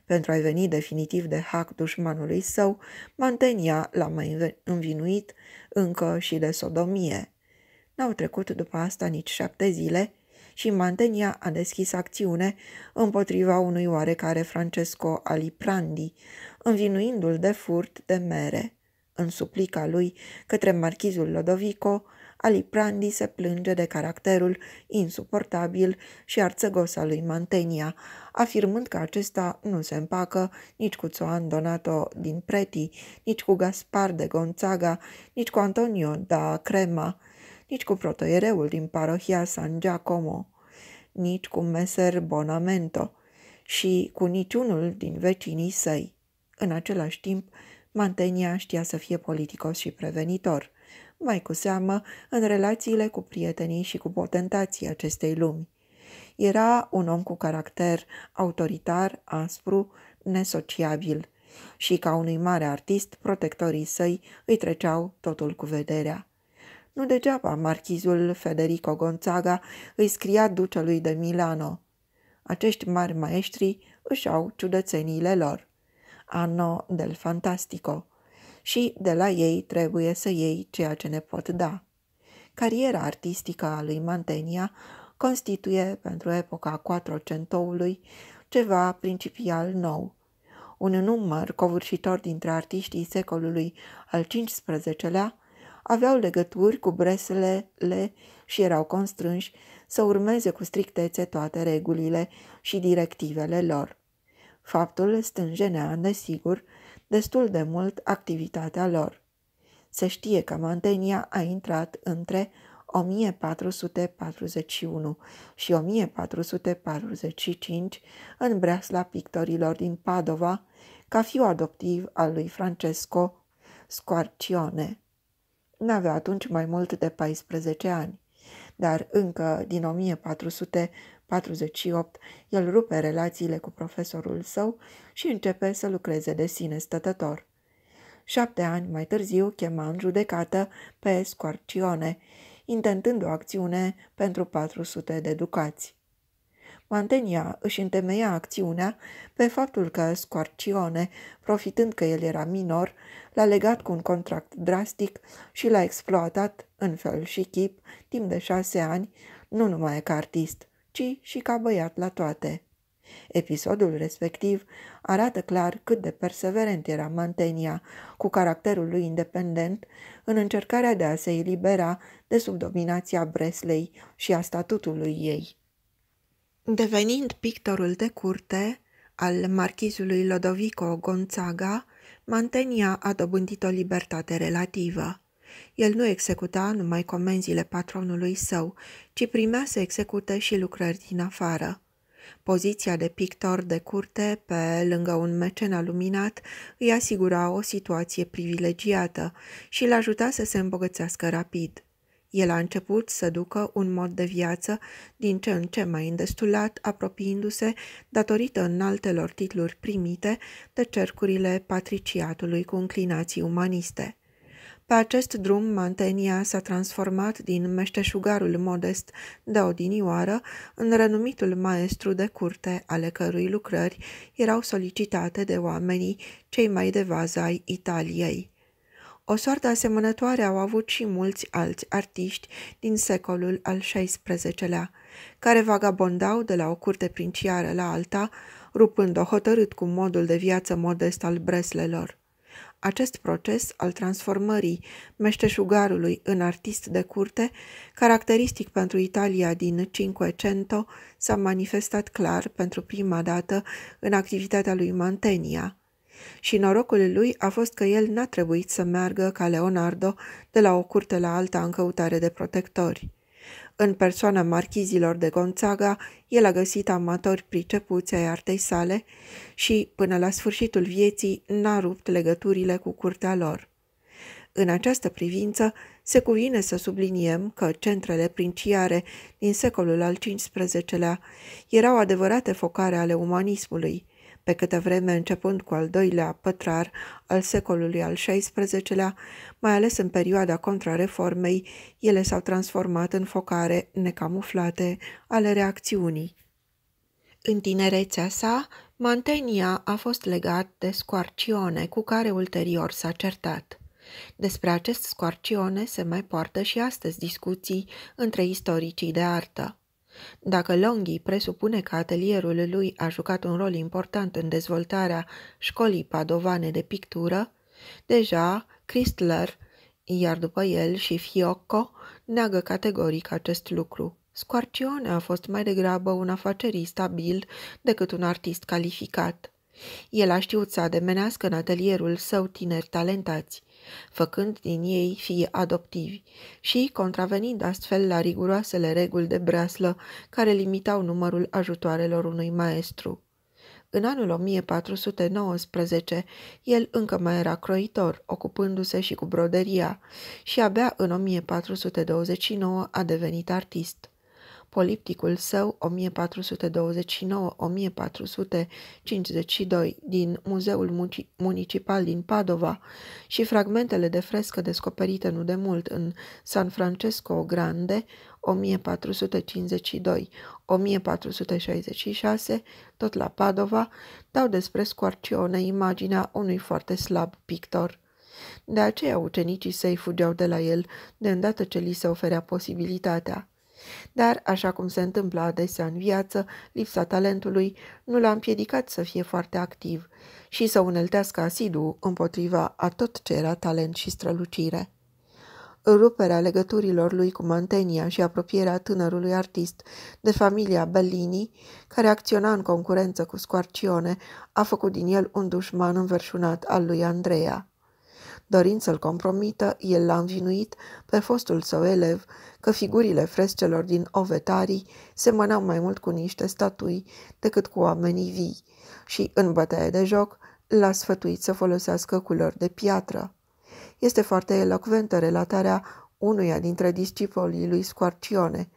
Pentru a-i veni definitiv de hac dușmanului său, Mantenia l-a mai învinuit încă și de sodomie. N-au trecut după asta nici șapte zile și Mantegna a deschis acțiune împotriva unui oarecare Francesco Aliprandi, învinuindu-l de furt de mere. În suplica lui către marchizul Lodovico, Aliprandi se plânge de caracterul insuportabil și arțăgos al lui Mantegna, afirmând că acesta nu se împacă nici cu Țoan Donato din Preti, nici cu Gaspar de Gonzaga, nici cu Antonio da Crema, nici cu protoiereul din parohia San Giacomo, nici cu meser Bonamento și cu niciunul din vecinii săi. În același timp, Mantenia știa să fie politicos și prevenitor, mai cu seamă în relațiile cu prietenii și cu potentații acestei lumi. Era un om cu caracter autoritar, aspru, nesociabil și ca unui mare artist, protectorii săi îi treceau totul cu vederea. Nu degeaba marchizul Federico Gonzaga îi scria ducelui de Milano. Acești mari maestri își au ciudățeniile lor. Anno del Fantastico. Și de la ei trebuie să iei ceea ce ne pot da. Cariera artistică a lui Mantenia constituie pentru epoca Quattrocentoului ceva principial nou. Un număr covârșitor dintre artiștii secolului al XV-lea aveau legături cu breselele și erau constrânși să urmeze cu strictețe toate regulile și directivele lor. Faptul stânjenea, desigur, destul de mult activitatea lor. Se știe că Mantenia a intrat între 1441 și 1445 în breasla pictorilor din Padova, ca fiu adoptiv al lui Francesco Squarcione. N-avea atunci mai mult de 14 ani, dar încă din 1448 el rupe relațiile cu profesorul său și începe să lucreze de sine stătător. Șapte ani mai târziu chema în judecată pe Scorcione, intentând o acțiune pentru 400 de ducați. Mantenia își întemeia acțiunea pe faptul că Scorcione, profitând că el era minor, l-a legat cu un contract drastic și l-a exploatat în fel și chip timp de șase ani, nu numai ca artist, ci și ca băiat la toate. Episodul respectiv arată clar cât de perseverent era Mantenia, cu caracterul lui independent, în încercarea de a se elibera de sub dominația Breslei și a statutului ei. Devenind pictorul de curte al marchizului Lodovico Gonzaga, Mantenia a dobândit o libertate relativă. El nu executa numai comenzile patronului său, ci primea să execute și lucrări din afară. Poziția de pictor de curte, pe lângă un mecen aluminat, îi asigura o situație privilegiată și l ajuta să se îmbogățească rapid. El a început să ducă un mod de viață din ce în ce mai îndestulat, apropiindu-se, datorită înaltelor titluri primite, de cercurile patriciatului cu înclinații umaniste. Pe acest drum, Mantenia s-a transformat din meșteșugarul modest de odinioară în renumitul maestru de curte, ale cărui lucrări erau solicitate de oamenii cei mai de vază ai Italiei. O soartă asemănătoare au avut și mulți alți artiști din secolul al XVI-lea, care vagabondau de la o curte princiară la alta, rupând-o hotărât cu modul de viață modest al breslelor. Acest proces al transformării meșteșugarului în artist de curte, caracteristic pentru Italia din Cinquecento, s-a manifestat clar pentru prima dată în activitatea lui Mantenia – și norocul lui a fost că el n-a trebuit să meargă ca Leonardo de la o curte la alta în căutare de protectori. În persoana marchizilor de Gonzaga, el a găsit amatori pricepuți ai artei sale și, până la sfârșitul vieții, n-a rupt legăturile cu curtea lor. În această privință, se cuvine să subliniem că centrele princiare din secolul al XV-lea erau adevărate focare ale umanismului, pe câtă vreme începând cu al doilea pătrar al secolului al XVI-lea, mai ales în perioada contrareformei, ele s-au transformat în focare necamuflate ale reacțiunii. În tinerețea sa, Mantenia a fost legat de scoarcione cu care ulterior s-a certat. Despre acest scoarcione se mai poartă și astăzi discuții între istoricii de artă. Dacă Longhi presupune că atelierul lui a jucat un rol important în dezvoltarea școlii padovane de pictură, deja Christler, iar după el și Fiocco, neagă categoric acest lucru. Scoarcione a fost mai degrabă un afacerist stabil decât un artist calificat. El a știut să ademenească în atelierul său tineri talentați făcând din ei fii adoptivi și contravenind astfel la riguroasele reguli de breaslă care limitau numărul ajutoarelor unui maestru. În anul 1419, el încă mai era croitor, ocupându-se și cu broderia, și abia în 1429 a devenit artist. Polipticul său 1429-1452 din Muzeul Municipal din Padova și fragmentele de frescă descoperite nu de mult în San Francesco Grande 1452-1466, tot la Padova, dau despre scoarcione imaginea unui foarte slab pictor. De aceea ucenicii săi fugeau de la el, de îndată ce li se oferea posibilitatea. Dar, așa cum se întâmplă adesea în viață, lipsa talentului nu l-a împiedicat să fie foarte activ și să uneltească asidu împotriva a tot ce era talent și strălucire. Ruperea legăturilor lui cu Mantenia și apropierea tânărului artist de familia Bellini, care acționa în concurență cu Scoarcione, a făcut din el un dușman înverșunat al lui Andreea. Dorind să-l compromită, el l-a învinuit pe fostul său elev că figurile frescelor din ovetarii semănau mai mult cu niște statui decât cu oamenii vii și, în bătaie de joc, l-a sfătuit să folosească culori de piatră. Este foarte elocventă relatarea unuia dintre discipolii lui Squarcione,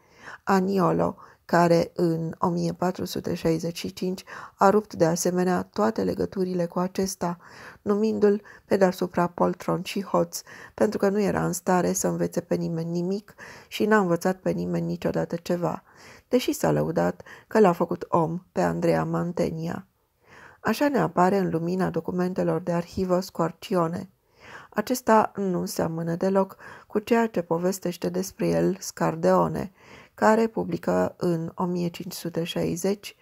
Aniolo, care în 1465 a rupt de asemenea toate legăturile cu acesta, numindu-l pe deasupra poltron și hoț, pentru că nu era în stare să învețe pe nimeni nimic și n-a învățat pe nimeni niciodată ceva, deși s-a lăudat că l-a făcut om pe Andreea Mantenia. Așa ne apare în lumina documentelor de arhivă Scorcione. Acesta nu seamănă deloc cu ceea ce povestește despre el Scardeone – care publică în 1560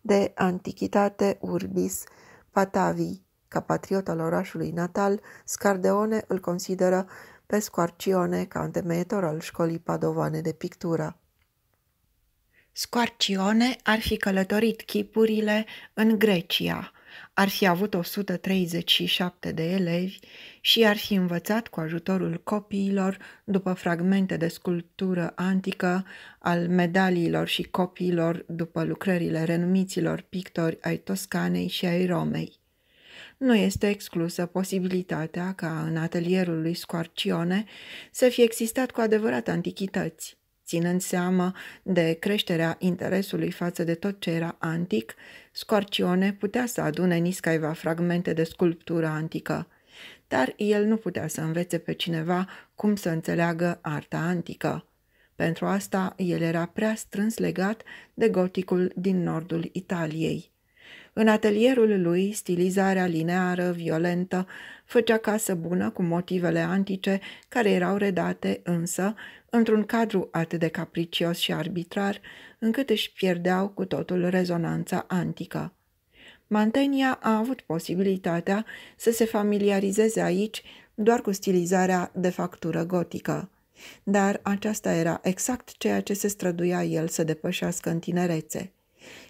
de Antichitate Urbis Patavi. Ca patriot al orașului natal, Scardeone îl consideră pe Scoarcione ca întemeietor al școlii padovane de pictură. Scoarcione ar fi călătorit chipurile în Grecia, ar fi avut 137 de elevi și ar fi învățat cu ajutorul copiilor după fragmente de sculptură antică, al medaliilor și copiilor după lucrările renumiților pictori ai Toscanei și ai Romei. Nu este exclusă posibilitatea ca în atelierul lui Scoarcione să fie existat cu adevărat antichități ținând seama de creșterea interesului față de tot ce era antic, Scorcione putea să adune niscaiva fragmente de sculptură antică, dar el nu putea să învețe pe cineva cum să înțeleagă arta antică. Pentru asta, el era prea strâns legat de goticul din nordul Italiei. În atelierul lui, stilizarea lineară, violentă, făcea casă bună cu motivele antice care erau redate, însă, într-un cadru atât de capricios și arbitrar, încât își pierdeau cu totul rezonanța antică. Mantenia a avut posibilitatea să se familiarizeze aici doar cu stilizarea de factură gotică. Dar aceasta era exact ceea ce se străduia el să depășească în tinerețe.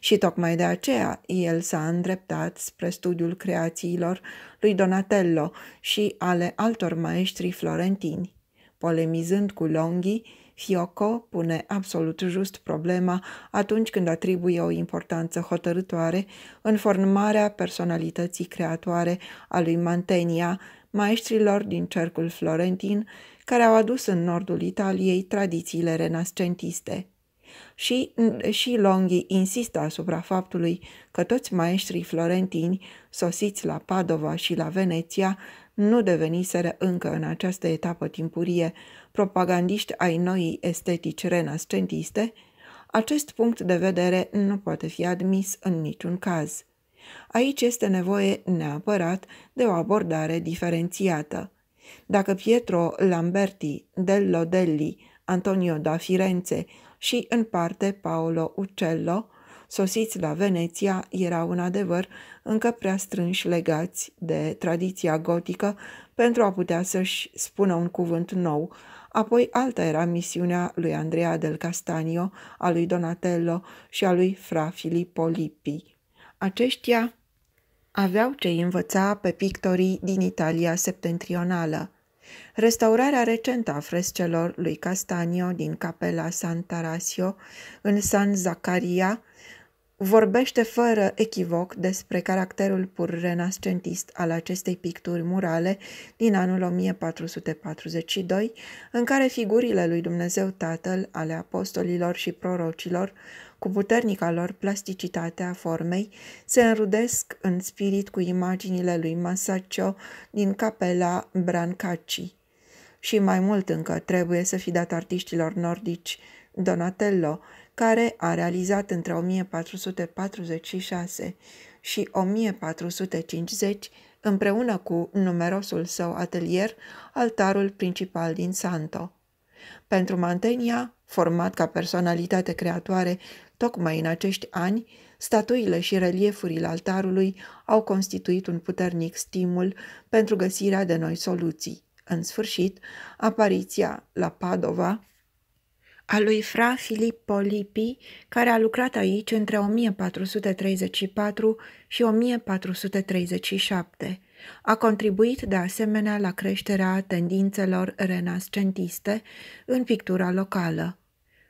Și tocmai de aceea el s-a îndreptat spre studiul creațiilor lui Donatello și ale altor maestri florentini. Polemizând cu Longhi, Fioco pune absolut just problema atunci când atribuie o importanță hotărătoare în formarea personalității creatoare a lui Mantenia, maestrilor din cercul florentin, care au adus în nordul Italiei tradițiile renascentiste și, și Longhi insistă asupra faptului că toți maestrii florentini, sosiți la Padova și la Veneția, nu deveniseră încă în această etapă timpurie propagandiști ai noii estetici renascentiste, acest punct de vedere nu poate fi admis în niciun caz. Aici este nevoie neapărat de o abordare diferențiată. Dacă Pietro Lamberti, Del Delli, Antonio da Firenze, și în parte Paolo Uccello, sosiți la Veneția, erau în adevăr încă prea strânși legați de tradiția gotică pentru a putea să-și spună un cuvânt nou, apoi alta era misiunea lui Andrea del Castanio, a lui Donatello și a lui Fra Filippo Lippi. Aceștia aveau ce învăța pe pictorii din Italia septentrională – Restaurarea recentă a frescelor lui Castanio din capela Santarasio în San Zacaria vorbește fără echivoc despre caracterul pur renascentist al acestei picturi murale din anul 1442, în care figurile lui Dumnezeu Tatăl, ale apostolilor și prorocilor cu puternica lor plasticitate a formei, se înrudesc în spirit cu imaginile lui Masaccio din capela Brancacci. Și mai mult încă trebuie să fi dat artiștilor nordici Donatello, care a realizat între 1446 și 1450 împreună cu numerosul său atelier, altarul principal din Santo. Pentru Mantenia, format ca personalitate creatoare Tocmai în acești ani, statuile și reliefurile altarului au constituit un puternic stimul pentru găsirea de noi soluții. În sfârșit, apariția la Padova a lui Fra Filippo Lippi, care a lucrat aici între 1434 și 1437. A contribuit de asemenea la creșterea tendințelor renascentiste în pictura locală.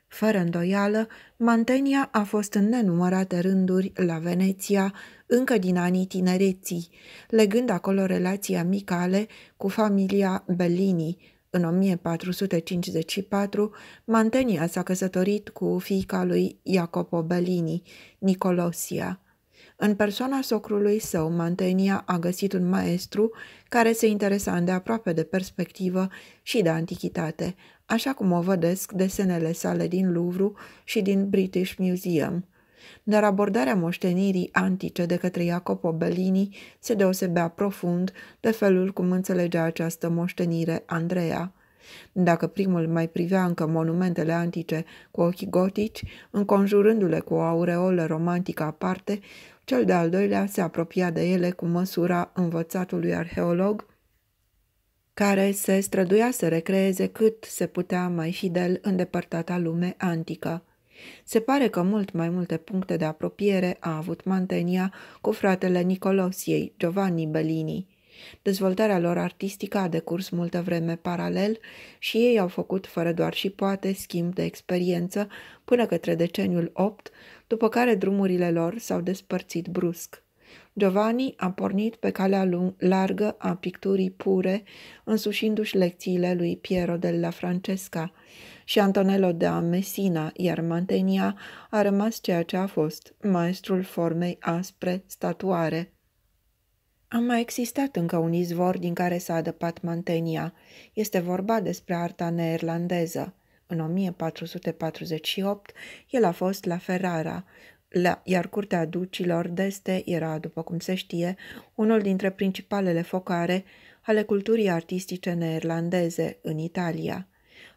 Fără îndoială, Mantenia a fost în nenumărate rânduri la Veneția, încă din anii tinereții, legând acolo relații amicale cu familia Bellini. În 1454, Mantenia s-a căsătorit cu fiica lui Jacopo Bellini, Nicolosia. În persoana socrului său, Mantenia a găsit un maestru care se interesa îndeaproape de perspectivă și de antichitate, așa cum o vădesc desenele sale din Louvre și din British Museum. Dar abordarea moștenirii antice de către Jacopo Bellini se deosebea profund de felul cum înțelegea această moștenire Andreea. Dacă primul mai privea încă monumentele antice cu ochii gotici, înconjurându-le cu o aureolă romantică aparte, cel de-al doilea se apropia de ele cu măsura învățatului arheolog, care se străduia să recreeze cât se putea mai fidel îndepărtata lume antică. Se pare că mult mai multe puncte de apropiere a avut Mantenia cu fratele Nicolosiei, Giovanni Bellini. Dezvoltarea lor artistică a decurs multă vreme paralel și ei au făcut fără doar și poate schimb de experiență până către deceniul 8, după care drumurile lor s-au despărțit brusc. Giovanni a pornit pe calea largă a picturii pure, însușindu-și lecțiile lui Piero della Francesca și Antonello de Messina, iar Mantenia a rămas ceea ce a fost, maestrul formei aspre, statuare. A mai existat încă un izvor din care s-a adăpat Mantenia. Este vorba despre arta neerlandeză. În 1448, el a fost la Ferrara, la, iar curtea ducilor d'este era, după cum se știe, unul dintre principalele focare ale culturii artistice neerlandeze în Italia.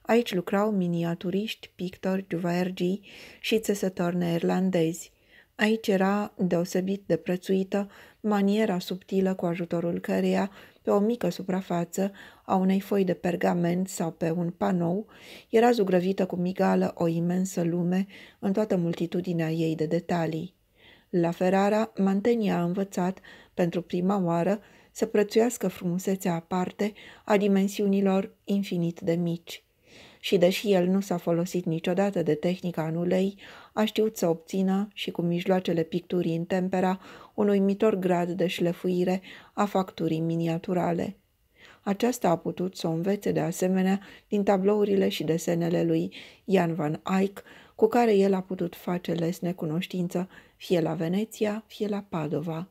Aici lucrau miniaturiști, pictori, juvergii și țesători neerlandezi. Aici era deosebit de prețuită maniera subtilă cu ajutorul căreia pe o mică suprafață a unei foi de pergament sau pe un panou, era zugrăvită cu migală o imensă lume în toată multitudinea ei de detalii. La Ferrara, Mantenia a învățat, pentru prima oară, să prețuiască frumusețea aparte a dimensiunilor infinit de mici. Și deși el nu s-a folosit niciodată de tehnica anulei, a știut să obțină și cu mijloacele picturii în tempera un uimitor grad de șlefuire a facturii miniaturale. Aceasta a putut să o învețe de asemenea din tablourile și desenele lui Jan van Eyck, cu care el a putut face lesne cunoștință fie la Veneția, fie la Padova.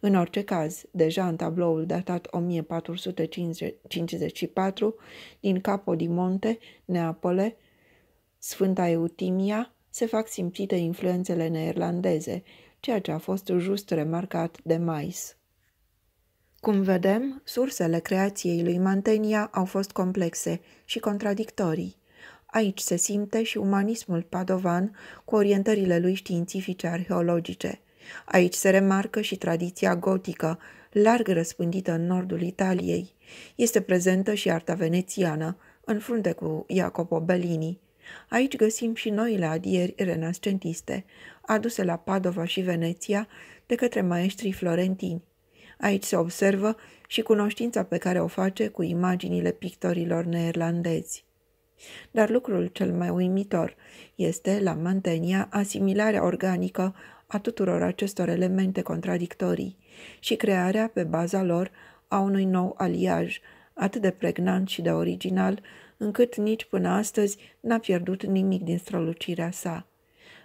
În orice caz, deja în tabloul datat 1454 din Capo di Monte, Neapole, Sfânta Eutimia, se fac simțite influențele neerlandeze, ceea ce a fost just remarcat de Mais. Cum vedem, sursele creației lui Mantenia au fost complexe și contradictorii. Aici se simte și umanismul padovan cu orientările lui științifice arheologice. Aici se remarcă și tradiția gotică, larg răspândită în nordul Italiei. Este prezentă și arta venețiană, în frunte cu Jacopo Bellini. Aici găsim și noile adieri renascentiste, aduse la Padova și Veneția de către maestrii florentini. Aici se observă și cunoștința pe care o face cu imaginile pictorilor neerlandezi. Dar lucrul cel mai uimitor este, la Mantenia, asimilarea organică a tuturor acestor elemente contradictorii și crearea, pe baza lor, a unui nou aliaj, atât de pregnant și de original, încât nici până astăzi n-a pierdut nimic din strălucirea sa.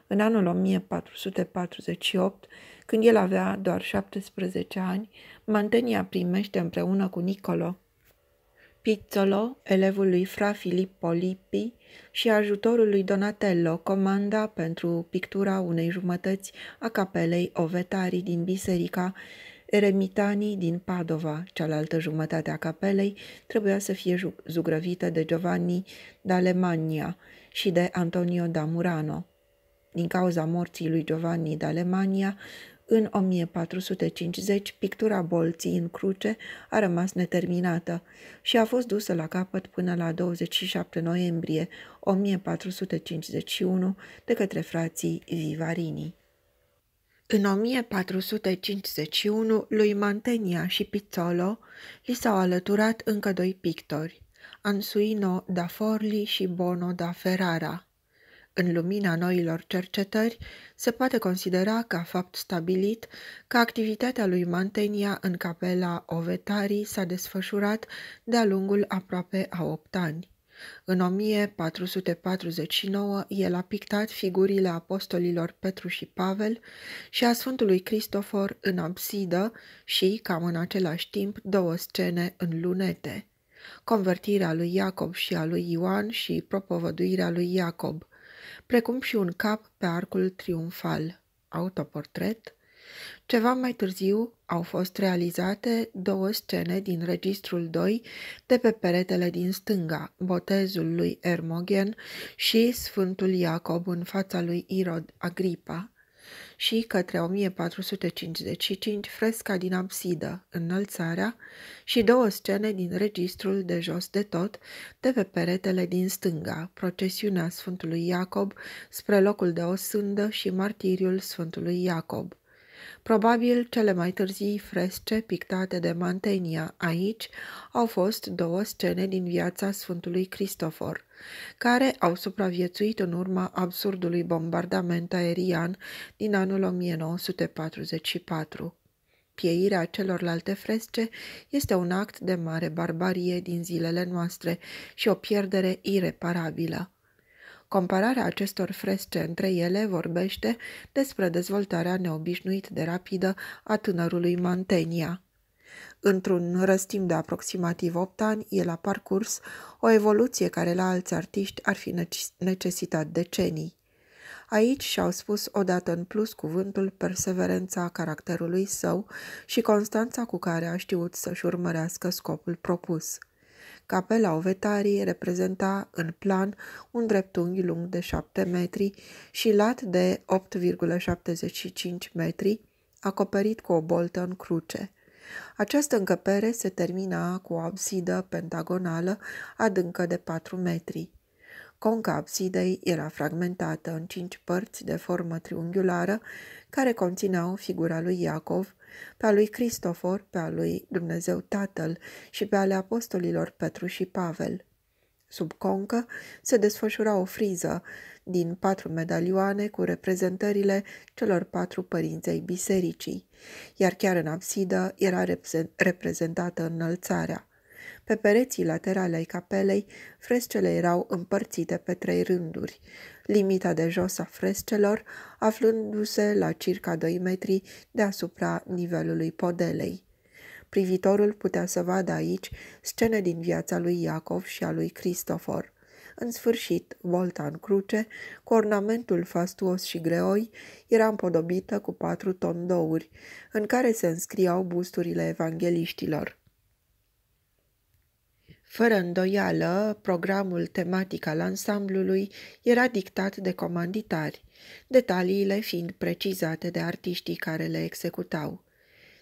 În anul 1448, când el avea doar 17 ani, Mantenia primește împreună cu Nicolo Pizzolo, elevul lui Fra Filippo Lippi și ajutorul lui Donatello, comanda pentru pictura unei jumătăți a capelei Ovetarii din biserica Eremitanii din Padova, cealaltă jumătate a capelei, trebuia să fie zugrăvită de Giovanni d'Alemania și de Antonio da Murano. Din cauza morții lui Giovanni d'Alemania, în 1450, pictura bolții în cruce a rămas neterminată și a fost dusă la capăt până la 27 noiembrie 1451 de către frații Vivarini. În 1451, lui Mantegna și Pizzolo li s-au alăturat încă doi pictori, Ansuino da Forli și Bono da Ferrara. În lumina noilor cercetări, se poate considera ca fapt stabilit că activitatea lui Mantegna în capela Ovetari s-a desfășurat de-a lungul aproape a opt ani. În 1449 el a pictat figurile apostolilor Petru și Pavel și a Sfântului Cristofor în absidă și, cam în același timp, două scene în lunete. Convertirea lui Iacob și a lui Ioan și propovăduirea lui Iacob, precum și un cap pe arcul triumfal, autoportret, ceva mai târziu au fost realizate două scene din registrul 2 de pe peretele din stânga, botezul lui Ermogen și Sfântul Iacob în fața lui Irod Agripa, și către 1455 fresca din absidă, înălțarea, și două scene din registrul de jos de tot, de pe peretele din stânga, procesiunea Sfântului Iacob spre locul de osândă și martiriul Sfântului Iacob probabil cele mai târzii fresce pictate de Mantenia aici au fost două scene din viața Sfântului Cristofor, care au supraviețuit în urma absurdului bombardament aerian din anul 1944. Pieirea celorlalte fresce este un act de mare barbarie din zilele noastre și o pierdere ireparabilă. Compararea acestor fresce între ele vorbește despre dezvoltarea neobișnuit de rapidă a tânărului Mantenia. Într-un răstim de aproximativ 8 ani, el a parcurs o evoluție care la alți artiști ar fi necesitat decenii. Aici și-au spus odată în plus cuvântul perseverența caracterului său și constanța cu care a știut să-și urmărească scopul propus – Capela ovetarii reprezenta în plan un dreptunghi lung de 7 metri și lat de 8,75 metri, acoperit cu o boltă în cruce. Această încăpere se termina cu o absidă pentagonală adâncă de 4 metri. Conca absidei era fragmentată în cinci părți de formă triunghiulară, care conțineau figura lui Iacov, pe a lui Cristofor, pe a lui Dumnezeu Tatăl și pe ale apostolilor Petru și Pavel. Sub concă se desfășura o friză din patru medalioane cu reprezentările celor patru părinței bisericii, iar chiar în absidă era reprezentată înălțarea. Pe pereții laterale ai capelei, frescele erau împărțite pe trei rânduri. Limita de jos a frescelor aflându-se la circa 2 metri deasupra nivelului podelei. Privitorul putea să vadă aici scene din viața lui Iacov și a lui Cristofor. În sfârșit, volta în cruce, cu ornamentul fastuos și greoi, era împodobită cu patru tondouri, în care se înscriau busturile evangeliștilor. Fără îndoială, programul tematic al ansamblului era dictat de comanditari, detaliile fiind precizate de artiștii care le executau.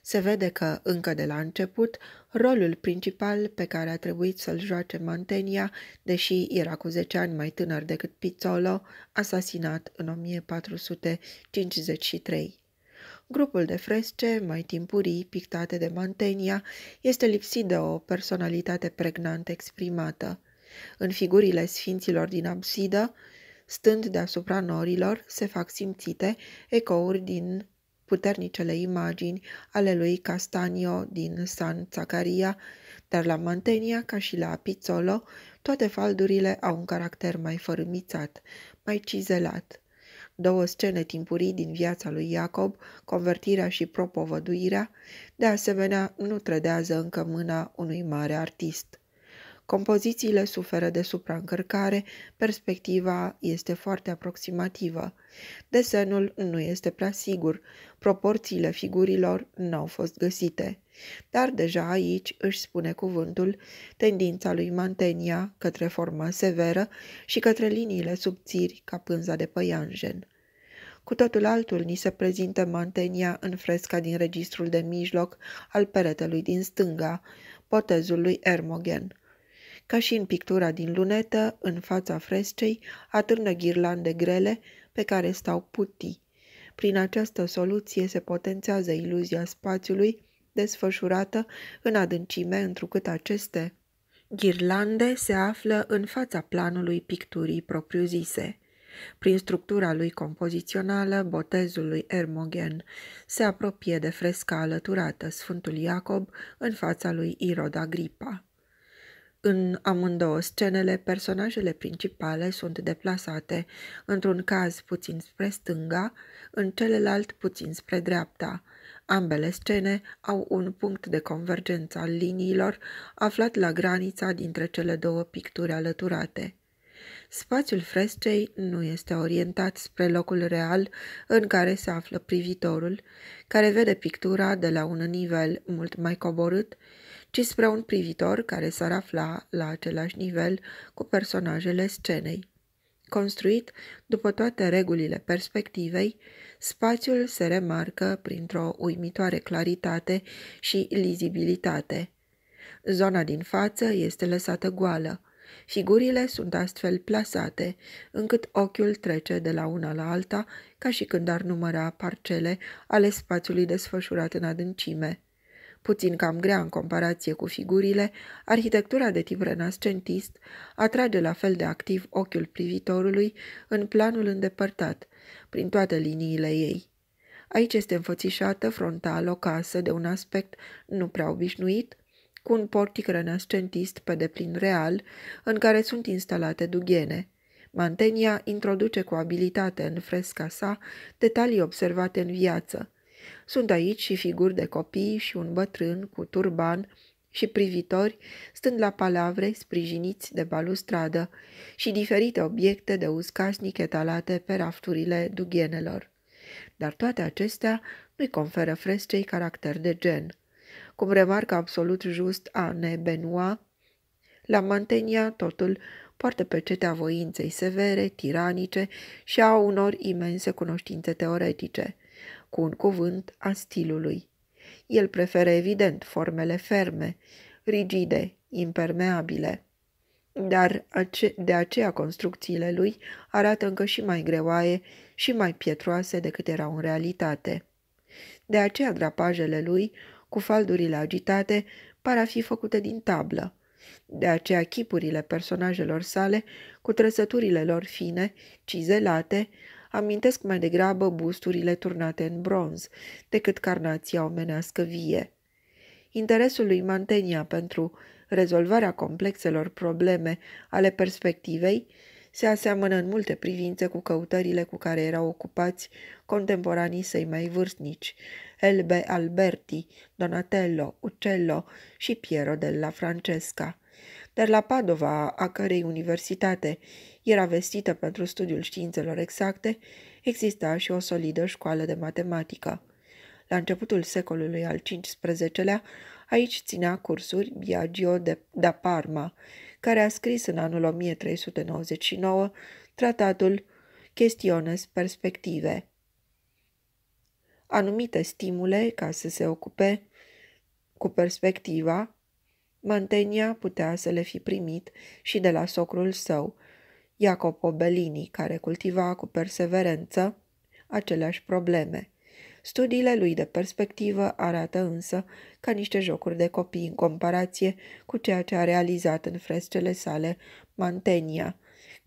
Se vede că, încă de la început, rolul principal pe care a trebuit să-l joace Mantenia, deși era cu 10 ani mai tânăr decât Pizzolo, asasinat în 1453. Grupul de fresce, mai timpurii, pictate de Mantenia, este lipsit de o personalitate pregnant exprimată. În figurile sfinților din absidă, stând deasupra norilor, se fac simțite ecouri din puternicele imagini ale lui Castanio din San Zaccaria, dar la Mantenia, ca și la Pizzolo, toate faldurile au un caracter mai fărâmițat, mai cizelat două scene timpurii din viața lui Iacob, convertirea și propovăduirea, de asemenea nu trădează încă mâna unui mare artist. Compozițiile suferă de supraîncărcare, perspectiva este foarte aproximativă. Desenul nu este prea sigur, proporțiile figurilor nu au fost găsite. Dar deja aici își spune cuvântul tendința lui Mantenia către forma severă și către liniile subțiri ca pânza de păianjen. Cu totul altul ni se prezintă Mantenia în fresca din registrul de mijloc al peretelui din stânga, potezul lui Ermogen – ca și în pictura din lunetă, în fața frescei, atârnă ghirlande grele pe care stau putii. Prin această soluție se potențează iluzia spațiului desfășurată în adâncime, întrucât aceste ghirlande se află în fața planului picturii propriu-zise. Prin structura lui compozițională, botezul lui Ermogen se apropie de fresca alăturată Sfântul Iacob în fața lui Irod Agripa. În amândouă scenele, personajele principale sunt deplasate, într-un caz puțin spre stânga, în celălalt puțin spre dreapta. Ambele scene au un punct de convergență al liniilor aflat la granița dintre cele două picturi alăturate. Spațiul frescei nu este orientat spre locul real în care se află privitorul, care vede pictura de la un nivel mult mai coborât ci spre un privitor care s-ar afla la același nivel cu personajele scenei. Construit după toate regulile perspectivei, spațiul se remarcă printr-o uimitoare claritate și lizibilitate. Zona din față este lăsată goală. Figurile sunt astfel plasate, încât ochiul trece de la una la alta, ca și când ar număra parcele ale spațiului desfășurat în adâncime puțin cam grea în comparație cu figurile, arhitectura de tip renascentist atrage la fel de activ ochiul privitorului în planul îndepărtat, prin toate liniile ei. Aici este înfățișată frontal o casă de un aspect nu prea obișnuit, cu un portic renascentist pe deplin real, în care sunt instalate dughene. Mantenia introduce cu abilitate în fresca sa detalii observate în viață, sunt aici și figuri de copii și un bătrân cu turban și privitori, stând la palavre, sprijiniți de balustradă și diferite obiecte de uscașnic etalate pe rafturile dughenelor. Dar toate acestea nu-i conferă frescei caracter de gen. Cum remarcă absolut just Anne Benoit, la Mantenia totul poartă cetea voinței severe, tiranice și a unor imense cunoștințe teoretice cu un cuvânt a stilului. El preferă evident formele ferme, rigide, impermeabile. Dar ace- de aceea construcțiile lui arată încă și mai greoaie și mai pietroase decât erau în realitate. De aceea drapajele lui, cu faldurile agitate, par a fi făcute din tablă. De aceea chipurile personajelor sale, cu trăsăturile lor fine, cizelate, amintesc mai degrabă busturile turnate în bronz, decât carnația omenească vie. Interesul lui Mantenia pentru rezolvarea complexelor probleme ale perspectivei se aseamănă în multe privințe cu căutările cu care erau ocupați contemporanii săi mai vârstnici, Elbe Alberti, Donatello, Uccello și Piero della Francesca. Dar la Padova, a cărei universitate era vestită pentru studiul științelor exacte, exista și o solidă școală de matematică. La începutul secolului al XV-lea, aici ținea cursuri Biagio de, da Parma, care a scris în anul 1399 tratatul Chestiones Perspective. Anumite stimule, ca să se ocupe cu perspectiva, Mantenia putea să le fi primit și de la socrul său, Jacopo Bellini, care cultiva cu perseverență aceleași probleme. Studiile lui de perspectivă arată însă ca niște jocuri de copii în comparație cu ceea ce a realizat în frescele sale Mantenia,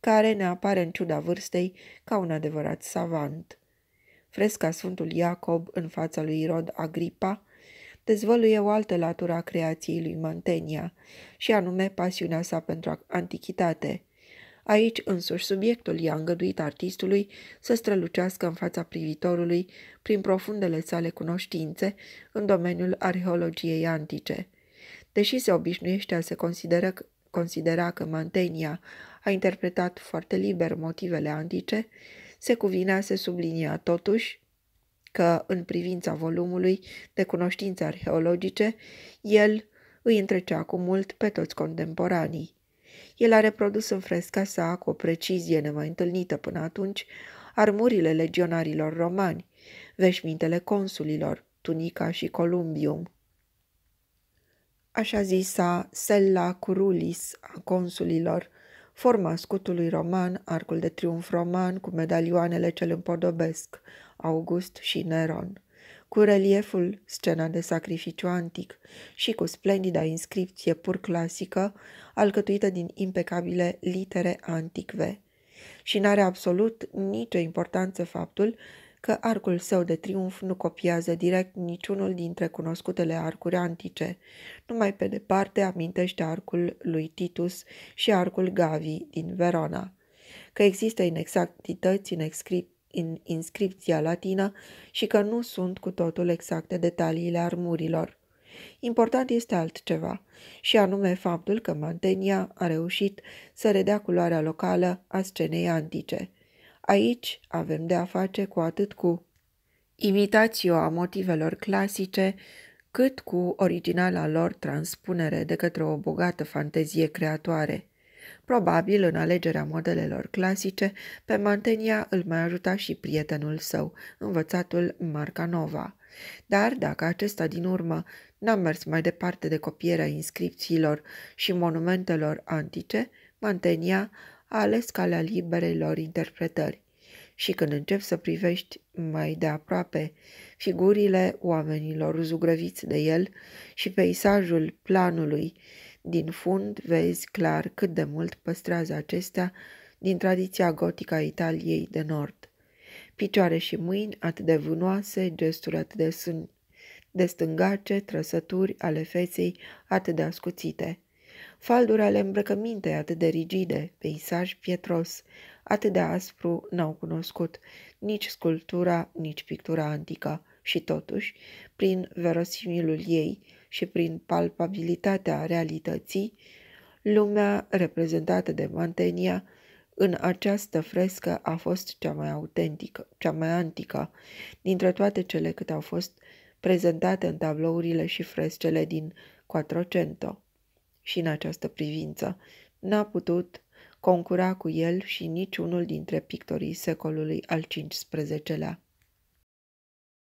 care ne apare în ciuda vârstei ca un adevărat savant. Fresca Sfântul Iacob în fața lui Rod Agripa dezvăluie o altă latură a creației lui Mantenia, și anume pasiunea sa pentru antichitate – Aici însuși subiectul i-a îngăduit artistului să strălucească în fața privitorului prin profundele sale cunoștințe în domeniul arheologiei antice. Deși se obișnuiește a se consideră, considera că Mantenia a interpretat foarte liber motivele antice, se cuvinea se sublinia totuși că, în privința volumului de cunoștințe arheologice, el îi întrecea cu mult pe toți contemporanii el a reprodus în fresca sa, cu o precizie nemai întâlnită până atunci, armurile legionarilor romani, veșmintele consulilor, tunica și columbium. Așa zisa Sella Curulis a consulilor, forma scutului roman, arcul de triumf roman cu medalioanele cel împodobesc, August și Neron, cu relieful scena de sacrificiu antic și cu splendida inscripție pur clasică alcătuită din impecabile litere anticve. Și n-are absolut nicio importanță faptul că arcul său de triumf nu copiază direct niciunul dintre cunoscutele arcuri antice, numai pe departe amintește arcul lui Titus și arcul Gavi din Verona. Că există inexactități în, inscrip- în inscripția latină și că nu sunt cu totul exacte detaliile armurilor. Important este altceva, și anume faptul că Mantenia a reușit să redea culoarea locală a scenei antice. Aici avem de a face cu atât cu imitația a motivelor clasice, cât cu originala lor transpunere de către o bogată fantezie creatoare. Probabil, în alegerea modelelor clasice, pe Mantenia îl mai ajuta și prietenul său, învățatul Marcanova. Dar dacă acesta din urmă n-am mers mai departe de copierea inscripțiilor și monumentelor antice, Mantenia a ales calea liberelor interpretări. Și când încep să privești mai de aproape figurile oamenilor zugrăviți de el și peisajul planului, din fund vezi clar cât de mult păstrează acestea din tradiția gotică a Italiei de nord. Picioare și mâini atât de vânoase, gesturi atât de de stângace trăsături ale feței atât de ascuțite, falduri ale îmbrăcămintei atât de rigide, peisaj pietros, atât de aspru n-au cunoscut nici sculptura, nici pictura antică și totuși, prin verosimilul ei și prin palpabilitatea realității, lumea reprezentată de Mantenia în această frescă a fost cea mai autentică, cea mai antică dintre toate cele cât au fost prezentate în tablourile și frescele din Quattrocento. Și în această privință n-a putut concura cu el și niciunul dintre pictorii secolului al XV-lea.